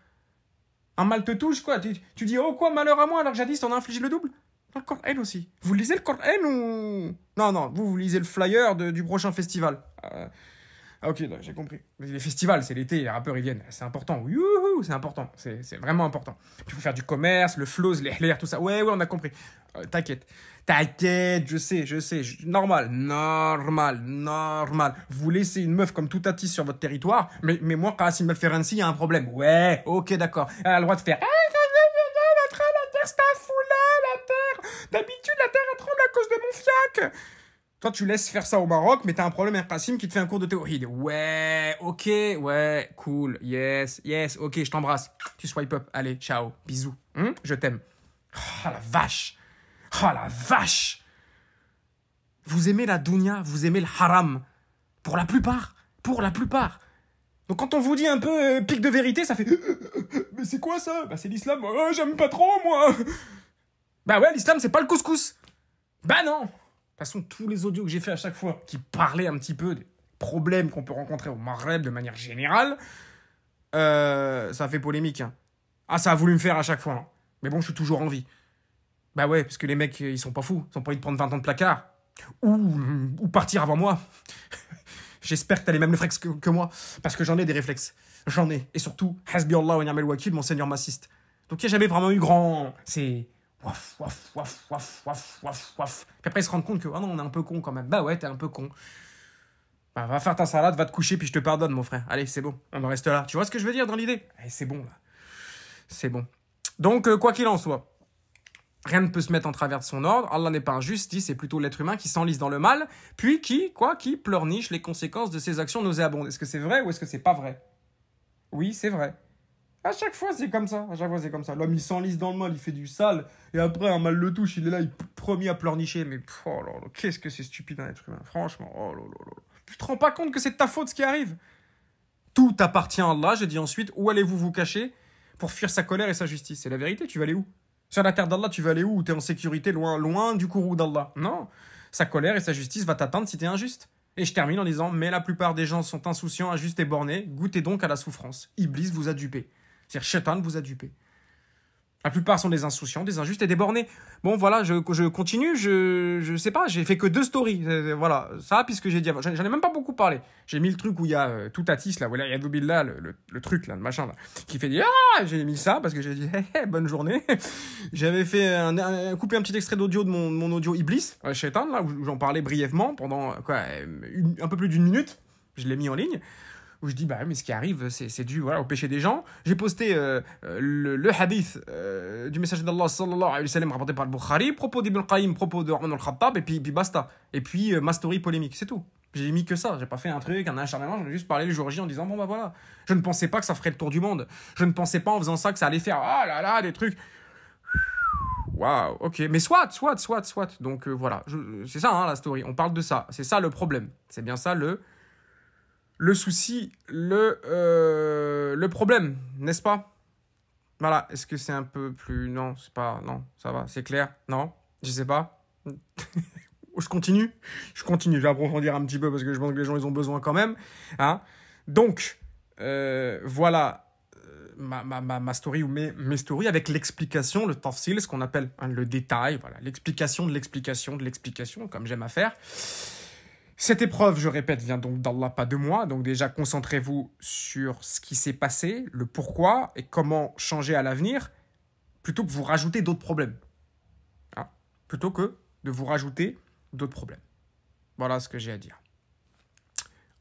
Un mal te touche, quoi. Tu, tu, dis, oh quoi, malheur à moi, alors que jadis, t'en as infligé le double Dans le Coran aussi. Vous lisez le Coran ou. Non, non, vous, vous lisez le flyer du prochain festival. Euh, ah ok, j'ai compris. Les festivals, c'est l'été, les rappeurs, ils viennent. C'est important. Youhou, c'est important. C'est vraiment important. Tu faut faire du commerce, le flows, les l'air, tout ça. Ouais, ouais, on a compris. Euh, t'inquiète. T'inquiète, je sais, je sais. Normal, normal, normal. Vous laissez une meuf comme tout atis sur votre territoire, mais, mais moi, fait Belferensi, il y a un problème. Ouais, ok, d'accord. Elle a le droit de faire... Ah, la terre, c'est un foulard, la terre D'habitude, la terre, elle tremble à cause de mon fiac toi, tu laisses faire ça au Maroc, mais t'as un problème avec Kassim qui te fait un cours de théorie. Ouais, ok, ouais, cool, yes, yes, ok, je t'embrasse. Tu swipe up, allez, ciao, bisous, hum, je t'aime. Oh la vache Oh la vache Vous aimez la dunya, vous aimez le haram. Pour la plupart, pour la plupart. Donc quand on vous dit un peu euh, pic de vérité, ça fait... [laughs] Mais c'est quoi ça Bah c'est l'islam, oh, j'aime pas trop moi Bah ouais, l'islam c'est pas le couscous Bah non façon, tous les audios que j'ai fait à chaque fois, qui parlaient un petit peu des problèmes qu'on peut rencontrer au Maghreb de manière générale, euh, ça fait polémique. Hein. Ah, ça a voulu me faire à chaque fois. Hein. Mais bon, je suis toujours en vie. Bah ouais, parce que les mecs, ils sont pas fous. Ils ont pas envie de prendre 20 ans de placard. Ou, ou partir avant moi. [laughs] J'espère que t'as les mêmes réflexes que, moi. Parce que j'en ai des réflexes. J'en ai. Et surtout, Hasbi Allah wa ni'mal wakil, mon seigneur m'assiste. Donc il n'y a jamais vraiment eu grand. C'est. Waf, waf, waf, waf, waf, waf, waf. Puis après, ils se rendent compte que, oh non, on est un peu con quand même. Bah ouais, t'es un peu con. Bah, va faire ta salade, va te coucher, puis je te pardonne, mon frère. Allez, c'est bon, on en reste là. Tu vois ce que je veux dire dans l'idée Allez, eh, c'est bon, là. C'est bon. Donc, euh, quoi qu'il en soit, rien ne peut se mettre en travers de son ordre. Allah n'est pas injuste, c'est plutôt l'être humain qui s'enlise dans le mal, puis qui, quoi, qui pleurniche les conséquences de ses actions nauséabondes. Est-ce que c'est vrai ou est-ce que c'est pas vrai Oui, c'est vrai. À chaque fois, c'est comme ça. À chaque fois, c'est comme ça. L'homme, il s'enlise dans le mal, il fait du sale. Et après, un mal le touche, il est là, il est promis à pleurnicher. Mais oh là là, qu'est-ce que c'est stupide un être humain. Franchement, oh là là Tu te rends pas compte que c'est ta faute ce qui arrive Tout appartient à Allah. J'ai dit ensuite, où allez-vous vous cacher pour fuir sa colère et sa justice C'est la vérité, tu vas aller où Sur la terre d'Allah, tu vas aller où T'es en sécurité, loin, loin du courroux d'Allah. Non, sa colère et sa justice va t'atteindre si t'es injuste. Et je termine en disant, mais la plupart des gens sont insouciants, injustes et bornés. Goûtez donc à la souffrance. Iblis vous a dupé. C'est-à-dire, vous a dupé. La plupart sont des insouciants, des injustes et des bornés. Bon, voilà, je, je continue, je, je sais pas, j'ai fait que deux stories. Euh, euh, voilà, ça, puisque j'ai dit J'en ai même pas beaucoup parlé. J'ai mis le truc où il y a euh, tout Atis, là, Voilà, il y a Doubillah, le, le, truc, là, le machin, là, qui fait dire Ah J'ai mis ça parce que j'ai dit [laughs] bonne journée. [laughs] J'avais fait un, coupé un petit extrait d'audio de mon, mon, audio Iblis, euh, là, où j'en parlais brièvement pendant, quoi, un peu plus d'une minute. Je l'ai mis en ligne où je dis bah mais ce qui arrive c'est dû voilà, au péché des gens. J'ai posté euh, euh, le, hadith euh, du message d'Allah sallallahu alayhi wa sallam rapporté par le Bukhari, propos d'Ibn Qayyim, propos de ramadan al-Khattab et puis, puis, basta. Et puis ma story polémique, c'est tout. J'ai mis que ça, j'ai pas fait un truc, un acharnement, j'ai juste parlé le jour J en disant bon bah voilà, je ne pensais pas que ça ferait le tour du monde. Je ne pensais pas en faisant ça que ça allait faire ah oh là là des trucs Waouh, ok, mais soit, soit, soit, soit. Donc voilà, c'est ça hein, la story, on parle de ça, c'est ça le problème, c'est bien ça le le souci, le, euh, le problème, n'est-ce pas Voilà, est-ce que c'est un peu plus... Non, c'est pas... Non, ça va, c'est clair Non Je sais pas. [laughs] je continue Je continue, je vais approfondir un petit peu parce que je pense que les gens, ils ont besoin quand même. Hein Donc, euh, voilà euh, ma, ma, story ou mes, mes stories avec l'explication, le tafsil, ce qu'on appelle hein, le détail, voilà, l'explication de l'explication de l'explication, comme j'aime à faire. Cette épreuve, je répète, vient donc d'Allah, pas de moi. Donc déjà, concentrez-vous sur ce qui s'est passé, le pourquoi et comment changer à l'avenir, plutôt que vous rajouter d'autres problèmes. Hein? plutôt que de vous rajouter d'autres problèmes. Voilà ce que j'ai à dire.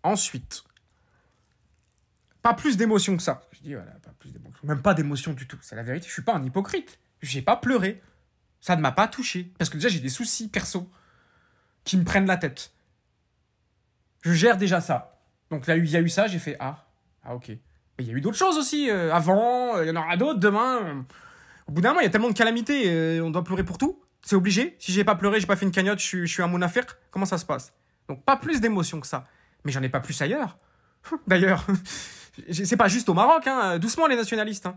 Ensuite, pas plus d'émotion que ça. Je dis, voilà, pas plus Même pas d'émotion du tout. C'est la vérité. Je suis pas un hypocrite. J'ai pas pleuré. Ça ne m'a pas touché. Parce que déjà, j'ai des soucis perso qui me prennent la tête. Je gère déjà ça. Donc là, il y a eu ça, j'ai fait Ah, ah ok. Il y a eu d'autres choses aussi. Euh, avant, euh, il y en aura d'autres demain. au bout d'un moment, il y a tellement de calamités, euh, on doit pleurer pour tout. C'est obligé. Si j'ai pas pleuré, j'ai pas fait une cagnotte, je, suis suis un affaire Comment ça se passe Donc pas plus d'émotions que ça. Mais j'en ai pas plus ailleurs. [laughs] D'ailleurs, [laughs] c'est pas juste au Maroc, hein. doucement les nationalistes. Hein.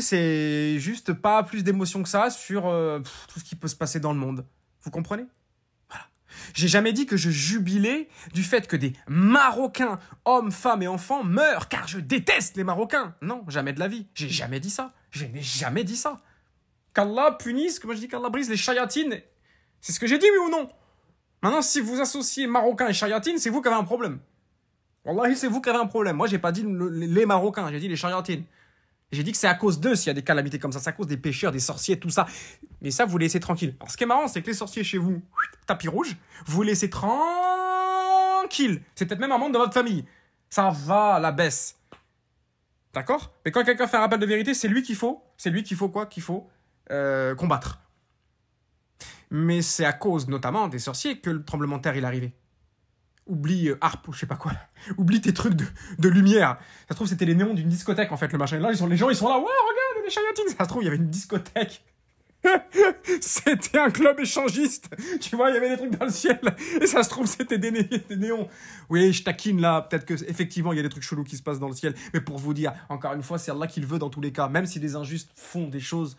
C'est juste pas plus d'émotions que ça sur tout ce qui peut se passer dans le monde. Vous comprenez j'ai jamais dit que je jubilais du fait que des Marocains, hommes, femmes et enfants, meurent, car je déteste les Marocains. Non, jamais de la vie. J'ai jamais dit ça. Je n'ai jamais dit ça. Qu'Allah punisse, comme je dis qu'Allah brise les chariotines. C'est ce que j'ai dit, oui ou non Maintenant, si vous associez Marocains et chayatines, c'est vous qui avez un problème. Wallahi, c'est vous qui avez un problème. Moi, j'ai pas dit les Marocains, j'ai dit les chayatines. J'ai dit que c'est à cause d'eux s'il y a des calamités comme ça. C'est à cause des pêcheurs, des sorciers, tout ça. Mais ça, vous laissez tranquille. Alors, ce qui est marrant, c'est que les sorciers chez vous, tapis rouge, vous laissez tranquille. C'est peut-être même un membre de votre famille. Ça va, la baisse. D'accord Mais quand quelqu'un fait un rappel de vérité, c'est lui qu'il faut. C'est lui qu'il faut quoi Qu'il faut euh, combattre. Mais c'est à cause notamment des sorciers que le tremblement de terre est arrivé. Oublie euh, ou je sais pas quoi. [laughs] Oublie tes trucs de, lumière. Ça se trouve, c'était les néons d'une discothèque en fait, le machin. Là, ils sont, les gens ils sont là. Waouh, regarde, des chariotines. Ça se trouve, il y avait une discothèque. [laughs] c'était un club échangiste. Tu vois, il y avait des trucs dans le ciel. Et ça se trouve, c'était des, des, néons. Oui, je taquine là. Peut-être que effectivement, il y a des trucs chelous qui se passent dans le ciel. Mais pour vous dire, encore une fois, c'est Allah qui le veut dans tous les cas. Même si les injustes font des choses,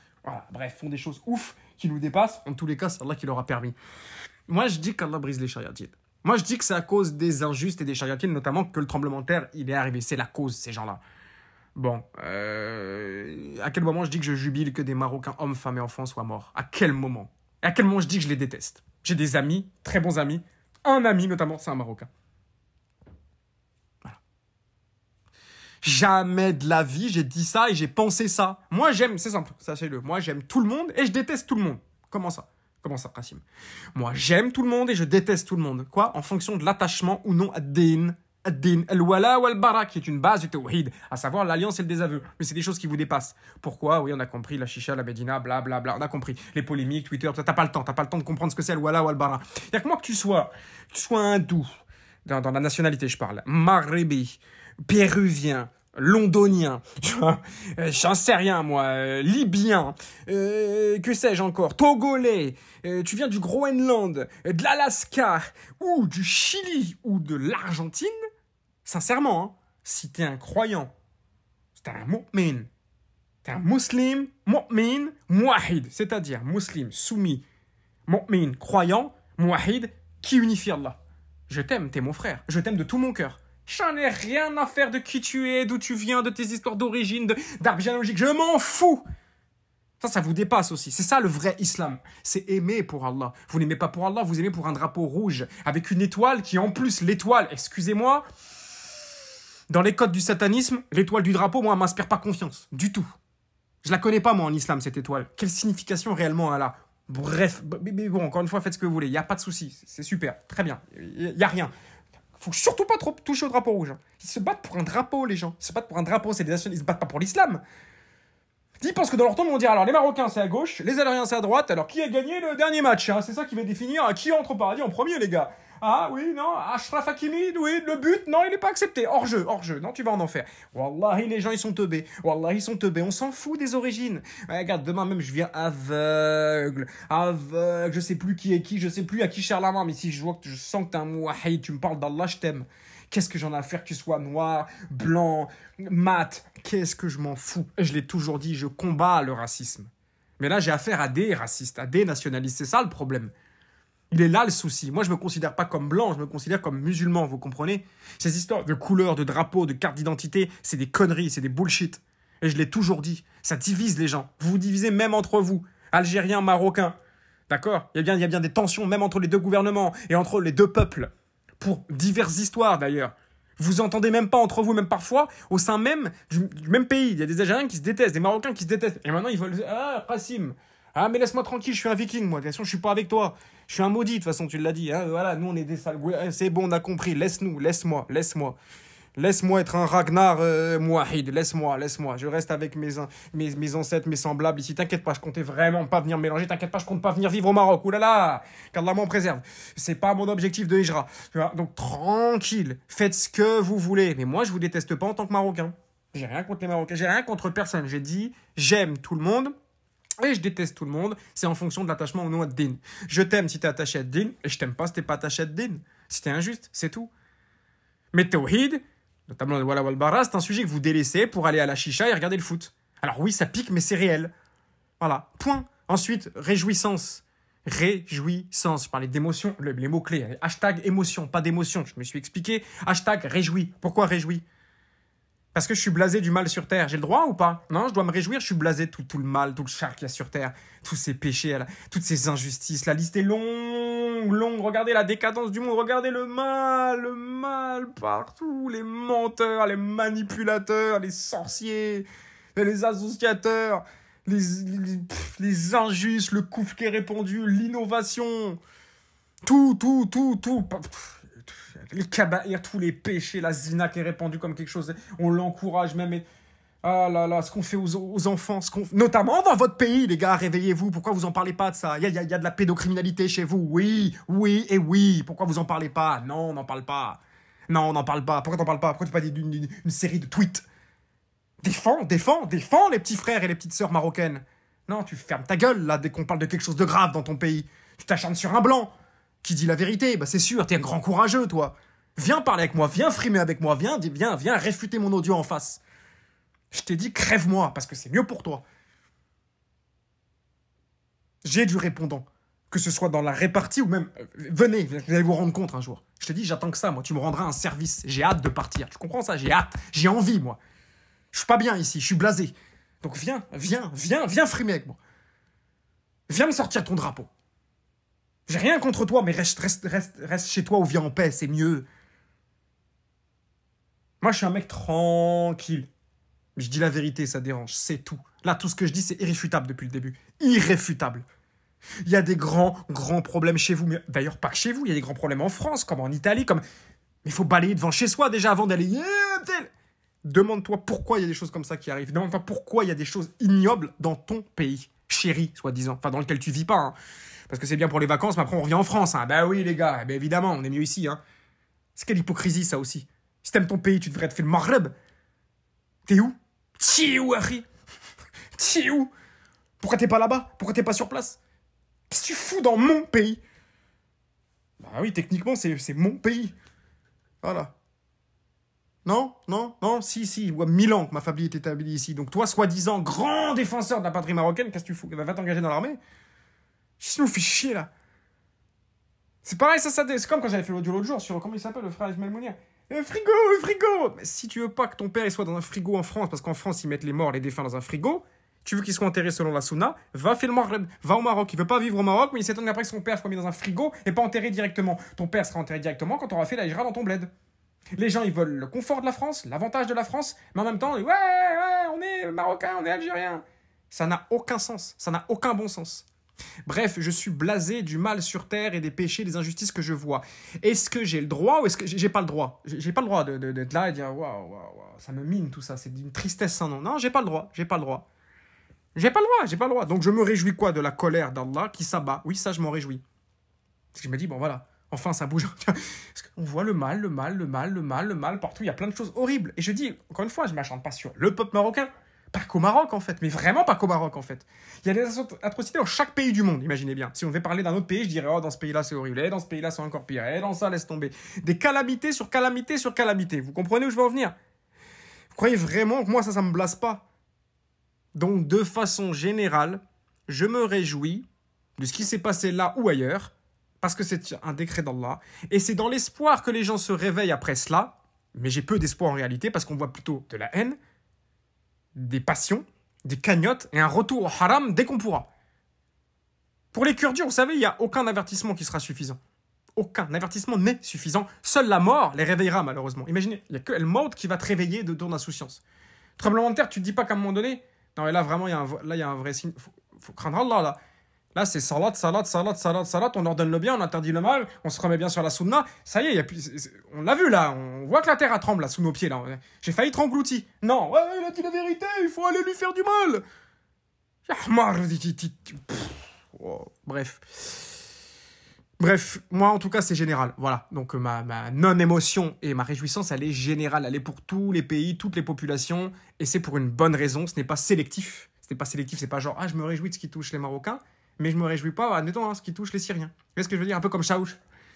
bref, font des choses ouf qui nous dépassent, en tous les cas, c'est Allah qui leur a permis. Moi, je dis qu'Allah brise les chariatides. Moi, je dis que c'est à cause des injustes et des chariatides, notamment, que le tremblement de terre, il est arrivé. C'est la cause, ces gens-là. Bon, euh, à quel moment je dis que je jubile que des Marocains, hommes, femmes et enfants soient morts À quel moment À quel moment je dis que je les déteste J'ai des amis, très bons amis. Un ami notamment, c'est un Marocain. Jamais de la vie, j'ai dit ça et j'ai pensé ça. Moi j'aime, c'est simple, sachez-le. Moi j'aime tout le monde et je déteste tout le monde. Comment ça Comment ça, Kassim Moi j'aime tout le monde et je déteste tout le monde. Quoi En fonction de l'attachement ou non à Deen ad qui est une base du Tawhid, à savoir l'alliance et le désaveu. Mais c'est des choses qui vous dépassent. Pourquoi Oui, on a compris la chicha, la bedina, blablabla, bla, on a compris. Les polémiques, Twitter, t'as pas le temps, t'as pas le temps de comprendre ce que c'est Al-Wala ou bara dire que moi que tu sois, tu sois hindou, dans, dans la nationalité je parle, maghrébi, péruvien, londonien, tu vois, euh, j'en sais rien moi, euh, libyen, euh, que sais-je encore, togolais, tu viens du Groenland, de l'Alaska, ou du Chili, ou de l'Argentine, Sincèrement, hein, si t'es un croyant, c'est t'es un mu'min, t'es un musulman mu'min, mu'ahid, c'est-à-dire musulman soumis, mu'min, croyant, mu'ahid, qui unifie Allah. Je t'aime, t'es mon frère, je t'aime de tout mon cœur. J'en ai rien à faire de qui tu es, d'où tu viens, de tes histoires d'origine, d'arbre généalogique, je m'en fous ça, ça vous dépasse aussi. C'est ça le vrai islam. C'est aimer pour Allah. Vous n'aimez pas pour Allah, vous aimez pour un drapeau rouge avec une étoile qui, en plus, l'étoile, excusez-moi, dans les codes du satanisme, l'étoile du drapeau, moi, m'inspire pas confiance. Du tout. Je la connais pas, moi, en islam, cette étoile. Quelle signification réellement elle a Bref, mais bon, encore une fois, faites ce que vous voulez. Il n'y a pas de souci. C'est super. Très bien. Il n'y a rien. Faut surtout pas trop toucher au drapeau rouge. Hein. Ils se battent pour un drapeau, les gens. Ils se battent pour un drapeau, c'est des nationalistes. Ils se battent pas pour l'islam. Ils pensent que dans leur temps, on dire alors les Marocains, c'est à gauche, les Algériens, c'est à droite. Alors qui a gagné le dernier match hein? C'est ça qui va définir euh, qui entre au paradis en premier, les gars. Ah oui, non, Ashraf Hakimi, oui, le but, non, il n'est pas accepté. Hors jeu, hors jeu, non, tu vas en enfer. Wallahi, les gens, ils sont teubés. Wallahi, ils sont teubés. On s'en fout des origines. regarde, demain même, je viens aveugle. Aveugle, je sais plus qui est qui, je sais plus à qui cher la main, mais si je vois que tu sens que t'es un tu me parles d'Allah, je t'aime. Qu'est-ce que j'en ai à faire que tu sois noir, blanc, mat Qu'est-ce que je m'en fous Je l'ai toujours dit, je combats le racisme. Mais là, j'ai affaire à des racistes, à des nationalistes. C'est ça le problème. Il est là le souci. Moi, je me considère pas comme blanc, je me considère comme musulman, vous comprenez Ces histoires de couleurs, de drapeaux, de cartes d'identité, c'est des conneries, c'est des bullshit. Et je l'ai toujours dit, ça divise les gens. Vous vous divisez même entre vous, Algériens, Marocains. D'accord Il y, a bien, y a bien des tensions, même entre les deux gouvernements et entre les deux peuples. Pour diverses histoires, d'ailleurs. Vous entendez même pas entre vous, même parfois, au sein même du, même pays. Il y a des Algériens qui se détestent, des Marocains qui se détestent. Et maintenant, ils veulent... Ah, Rassim ah, mais laisse-moi tranquille, je suis un viking, moi. De toute je suis pas avec toi. Je suis un maudit, de toute façon, tu l'as dit. Hein. Euh, voilà, nous, on est des sales. Euh, c'est bon, on a compris. Laisse-nous, laisse-moi, laisse-moi. Laisse-moi être un Ragnar euh, Mouahid, laisse-moi, laisse-moi. Je reste avec mes, mes, mes ancêtres, mes semblables ici. T'inquiète pas, je comptais vraiment pas venir mélanger. T'inquiète pas, je compte pas venir vivre au Maroc. Oulala, là là, qu'Allah m'en préserve. C'est pas mon objectif de Hijra. Donc tranquille, faites ce que vous voulez. Mais moi, je vous déteste pas en tant que Marocain. J'ai rien contre les Marocains, j'ai rien contre personne. J'ai dit, j'aime tout le monde. Et je déteste tout le monde, c'est en fonction de l'attachement ou non à Dean. Je t'aime si t'es attaché à Dean, et je t'aime pas si t'es pas attaché à Dean. Si injuste, c'est tout. Mais Tawhid, notamment le Walla c'est un sujet que vous délaissez pour aller à la chicha et regarder le foot. Alors oui, ça pique, mais c'est réel. Voilà, point. Ensuite, réjouissance. Réjouissance. Je parlais d'émotion, les mots clés. Hashtag émotion, pas d'émotion, je me suis expliqué. Hashtag réjouis. Pourquoi réjouis parce que je suis blasé du mal sur Terre. J'ai le droit ou pas Non, je dois me réjouir, je suis blasé de tout, le mal, tout le char qu'il y a sur Terre, tous ces péchés, toutes ces injustices. La liste est longue, longue. Regardez la décadence du monde, regardez le mal, le mal partout. Les menteurs, les manipulateurs, les sorciers, les associateurs, les, les, injustes, le couf qui répandu, l'innovation. Tout, tout, tout, tout les a tous les péchés, la zina qui est répandue comme quelque chose, on l'encourage même. Ah là là, ce qu'on fait aux, enfants, ce qu'on... notamment dans votre pays, les gars, réveillez-vous, pourquoi vous en parlez pas de ça Il y a, de la pédocriminalité chez vous, oui, oui et oui, pourquoi vous en parlez pas Non, on n'en parle pas. Non, on n'en parle pas. Pourquoi t'en parles pas Pourquoi tu pas d'une série de tweets Défends, défends, défends les petits frères et les petites sœurs marocaines. Non, tu fermes ta gueule là dès qu'on parle de quelque chose de grave dans ton pays. Tu t'acharnes sur un blanc qui dit la vérité. Bah, c'est sûr, t'es un grand courageux, toi. Viens parler avec moi, viens frimer avec moi, viens, viens, viens réfuter mon audio en face. Je t'ai dit crève-moi parce que c'est mieux pour toi. J'ai du répondant, que ce soit dans la répartie ou même euh, venez, vous allez vous rendre compte un jour. Je te dis, j'attends que ça, moi. Tu me rendras un service. J'ai hâte de partir. Tu comprends ça J'ai hâte, j'ai envie, moi. Je suis pas bien ici, je suis blasé. Donc viens, viens, viens, viens frimer avec moi. Viens me sortir ton drapeau. J'ai rien contre toi, mais reste, reste, reste, chez toi ou viens en paix, c'est mieux. Moi, je suis un mec tranquille. Je dis la vérité, ça dérange, c'est tout. Là, tout ce que je dis, c'est irréfutable depuis le début. Irréfutable. Il y a des grands, grands problèmes chez vous. d'ailleurs, pas que chez vous, il y a des grands problèmes en France, comme en Italie, comme. Mais il faut balayer devant chez soi déjà avant d'aller. Demande-toi pourquoi il y a des choses comme ça qui arrivent. Demande-toi pourquoi il y a des choses ignobles dans ton pays, chéri, soi-disant. Enfin, dans lequel tu vis pas. Hein parce que c'est bien pour les vacances, mais après on revient en France. Hein. Bah oui, les gars, eh ben, évidemment, on est mieux ici. Hein. C'est quelle hypocrisie, ça aussi. Si t'aimes ton pays, tu devrais te faire le Maghreb. T'es où T'es où, Harry T'es où Pourquoi t'es pas là-bas Pourquoi t'es pas sur place Qu'est-ce que tu fous dans mon pays Ben oui, techniquement, c'est mon pays. Voilà. Non, non, non, si, si, ans que ma famille est établie ici. Donc toi, soi-disant grand défenseur de la patrie marocaine, qu'est-ce que tu fous eh ben, Va t'engager dans l'armée quest nous fait chier là C'est pareil, ça, ça c'est comme quand j'avais fait l'audio l'autre jour sur comment il s'appelle le frère euh, frigo, le frigo Mais si tu veux pas que ton père soit dans un frigo en France, parce qu'en France ils mettent les morts, les défunts dans un frigo, tu veux qu'il soit enterré selon la sunna, va va au Maroc. Il veut pas vivre au Maroc, mais il s'étonne après que son père soit mis dans un frigo et pas enterré directement. Ton père sera enterré directement quand on aura fait la dans ton bled. Les gens, ils veulent le confort de la France, l'avantage de la France, mais en même temps, ouais, ouais, on est marocain, on est algérien. Ça n'a aucun sens, ça n'a aucun bon sens. Bref, je suis blasé du mal sur terre et des péchés, des injustices que je vois. Est-ce que j'ai le droit ou est-ce que j'ai pas le droit J'ai pas le droit d'être de, de, là et dire waouh, waouh, ça me mine tout ça, c'est d'une tristesse sans nom. Non, j'ai pas le droit, j'ai pas le droit. J'ai pas le droit, j'ai pas le droit. Donc je me réjouis quoi de la colère d'Allah qui s'abat Oui, ça je m'en réjouis. Parce que je me dis bon voilà, enfin ça bouge. [laughs] on voit le mal, le mal, le mal, le mal, le mal partout, il y a plein de choses horribles. Et je dis encore une fois, je m'achante pas sur le peuple marocain, pas qu'au Maroc en fait, mais vraiment pas qu'au Maroc en fait. Il y a des atrocités dans chaque pays du monde, imaginez bien. Si on devait parler d'un autre pays, je dirais oh dans ce pays-là c'est horrible, et eh, dans ce pays-là c'est encore pire, et eh, dans ça laisse tomber. Des calamités sur calamités sur calamités. Vous comprenez où je veux en venir Vous croyez vraiment que moi ça ça me blase pas Donc de façon générale, je me réjouis de ce qui s'est passé là ou ailleurs parce que c'est un décret d'Allah et c'est dans l'espoir que les gens se réveillent après cela. Mais j'ai peu d'espoir en réalité parce qu'on voit plutôt de la haine, des passions, des cagnottes et un retour au haram dès qu'on pourra. Pour les Kurdes, vous savez, il n'y a aucun avertissement qui sera suffisant. Aucun avertissement n'est suffisant. Seule la mort les réveillera, malheureusement. Imaginez, il n'y a que le mort qui va te réveiller de ton insouciance. Tremblement de terre, tu te dis pas qu'à un moment donné, non, mais là, vraiment, il y a un, a un vrai signe. Faut, faut craindre Allah, là. Là, c'est salat, salat, salat, salat, salat. On ordonne le bien, on interdit le mal, on se remet bien sur la sunna. Ça y est, on l'a vu là. On voit que la terre tremble là, sous nos pieds là. J'ai failli être englouti. Non, il a dit la vérité. Il faut aller lui faire du mal. Ah, Bref. Bref, moi en tout cas c'est général. Voilà, donc euh, ma, ma non-émotion et ma réjouissance, elle est générale, elle est pour tous les pays, toutes les populations, et c'est pour une bonne raison, ce n'est pas sélectif. Ce n'est pas sélectif, c'est pas genre, ah je me réjouis de ce qui touche les Marocains, mais je me réjouis pas, admettons, hein, ce qui touche les Syriens. Vous ce que je veux dire Un peu comme Chaouch,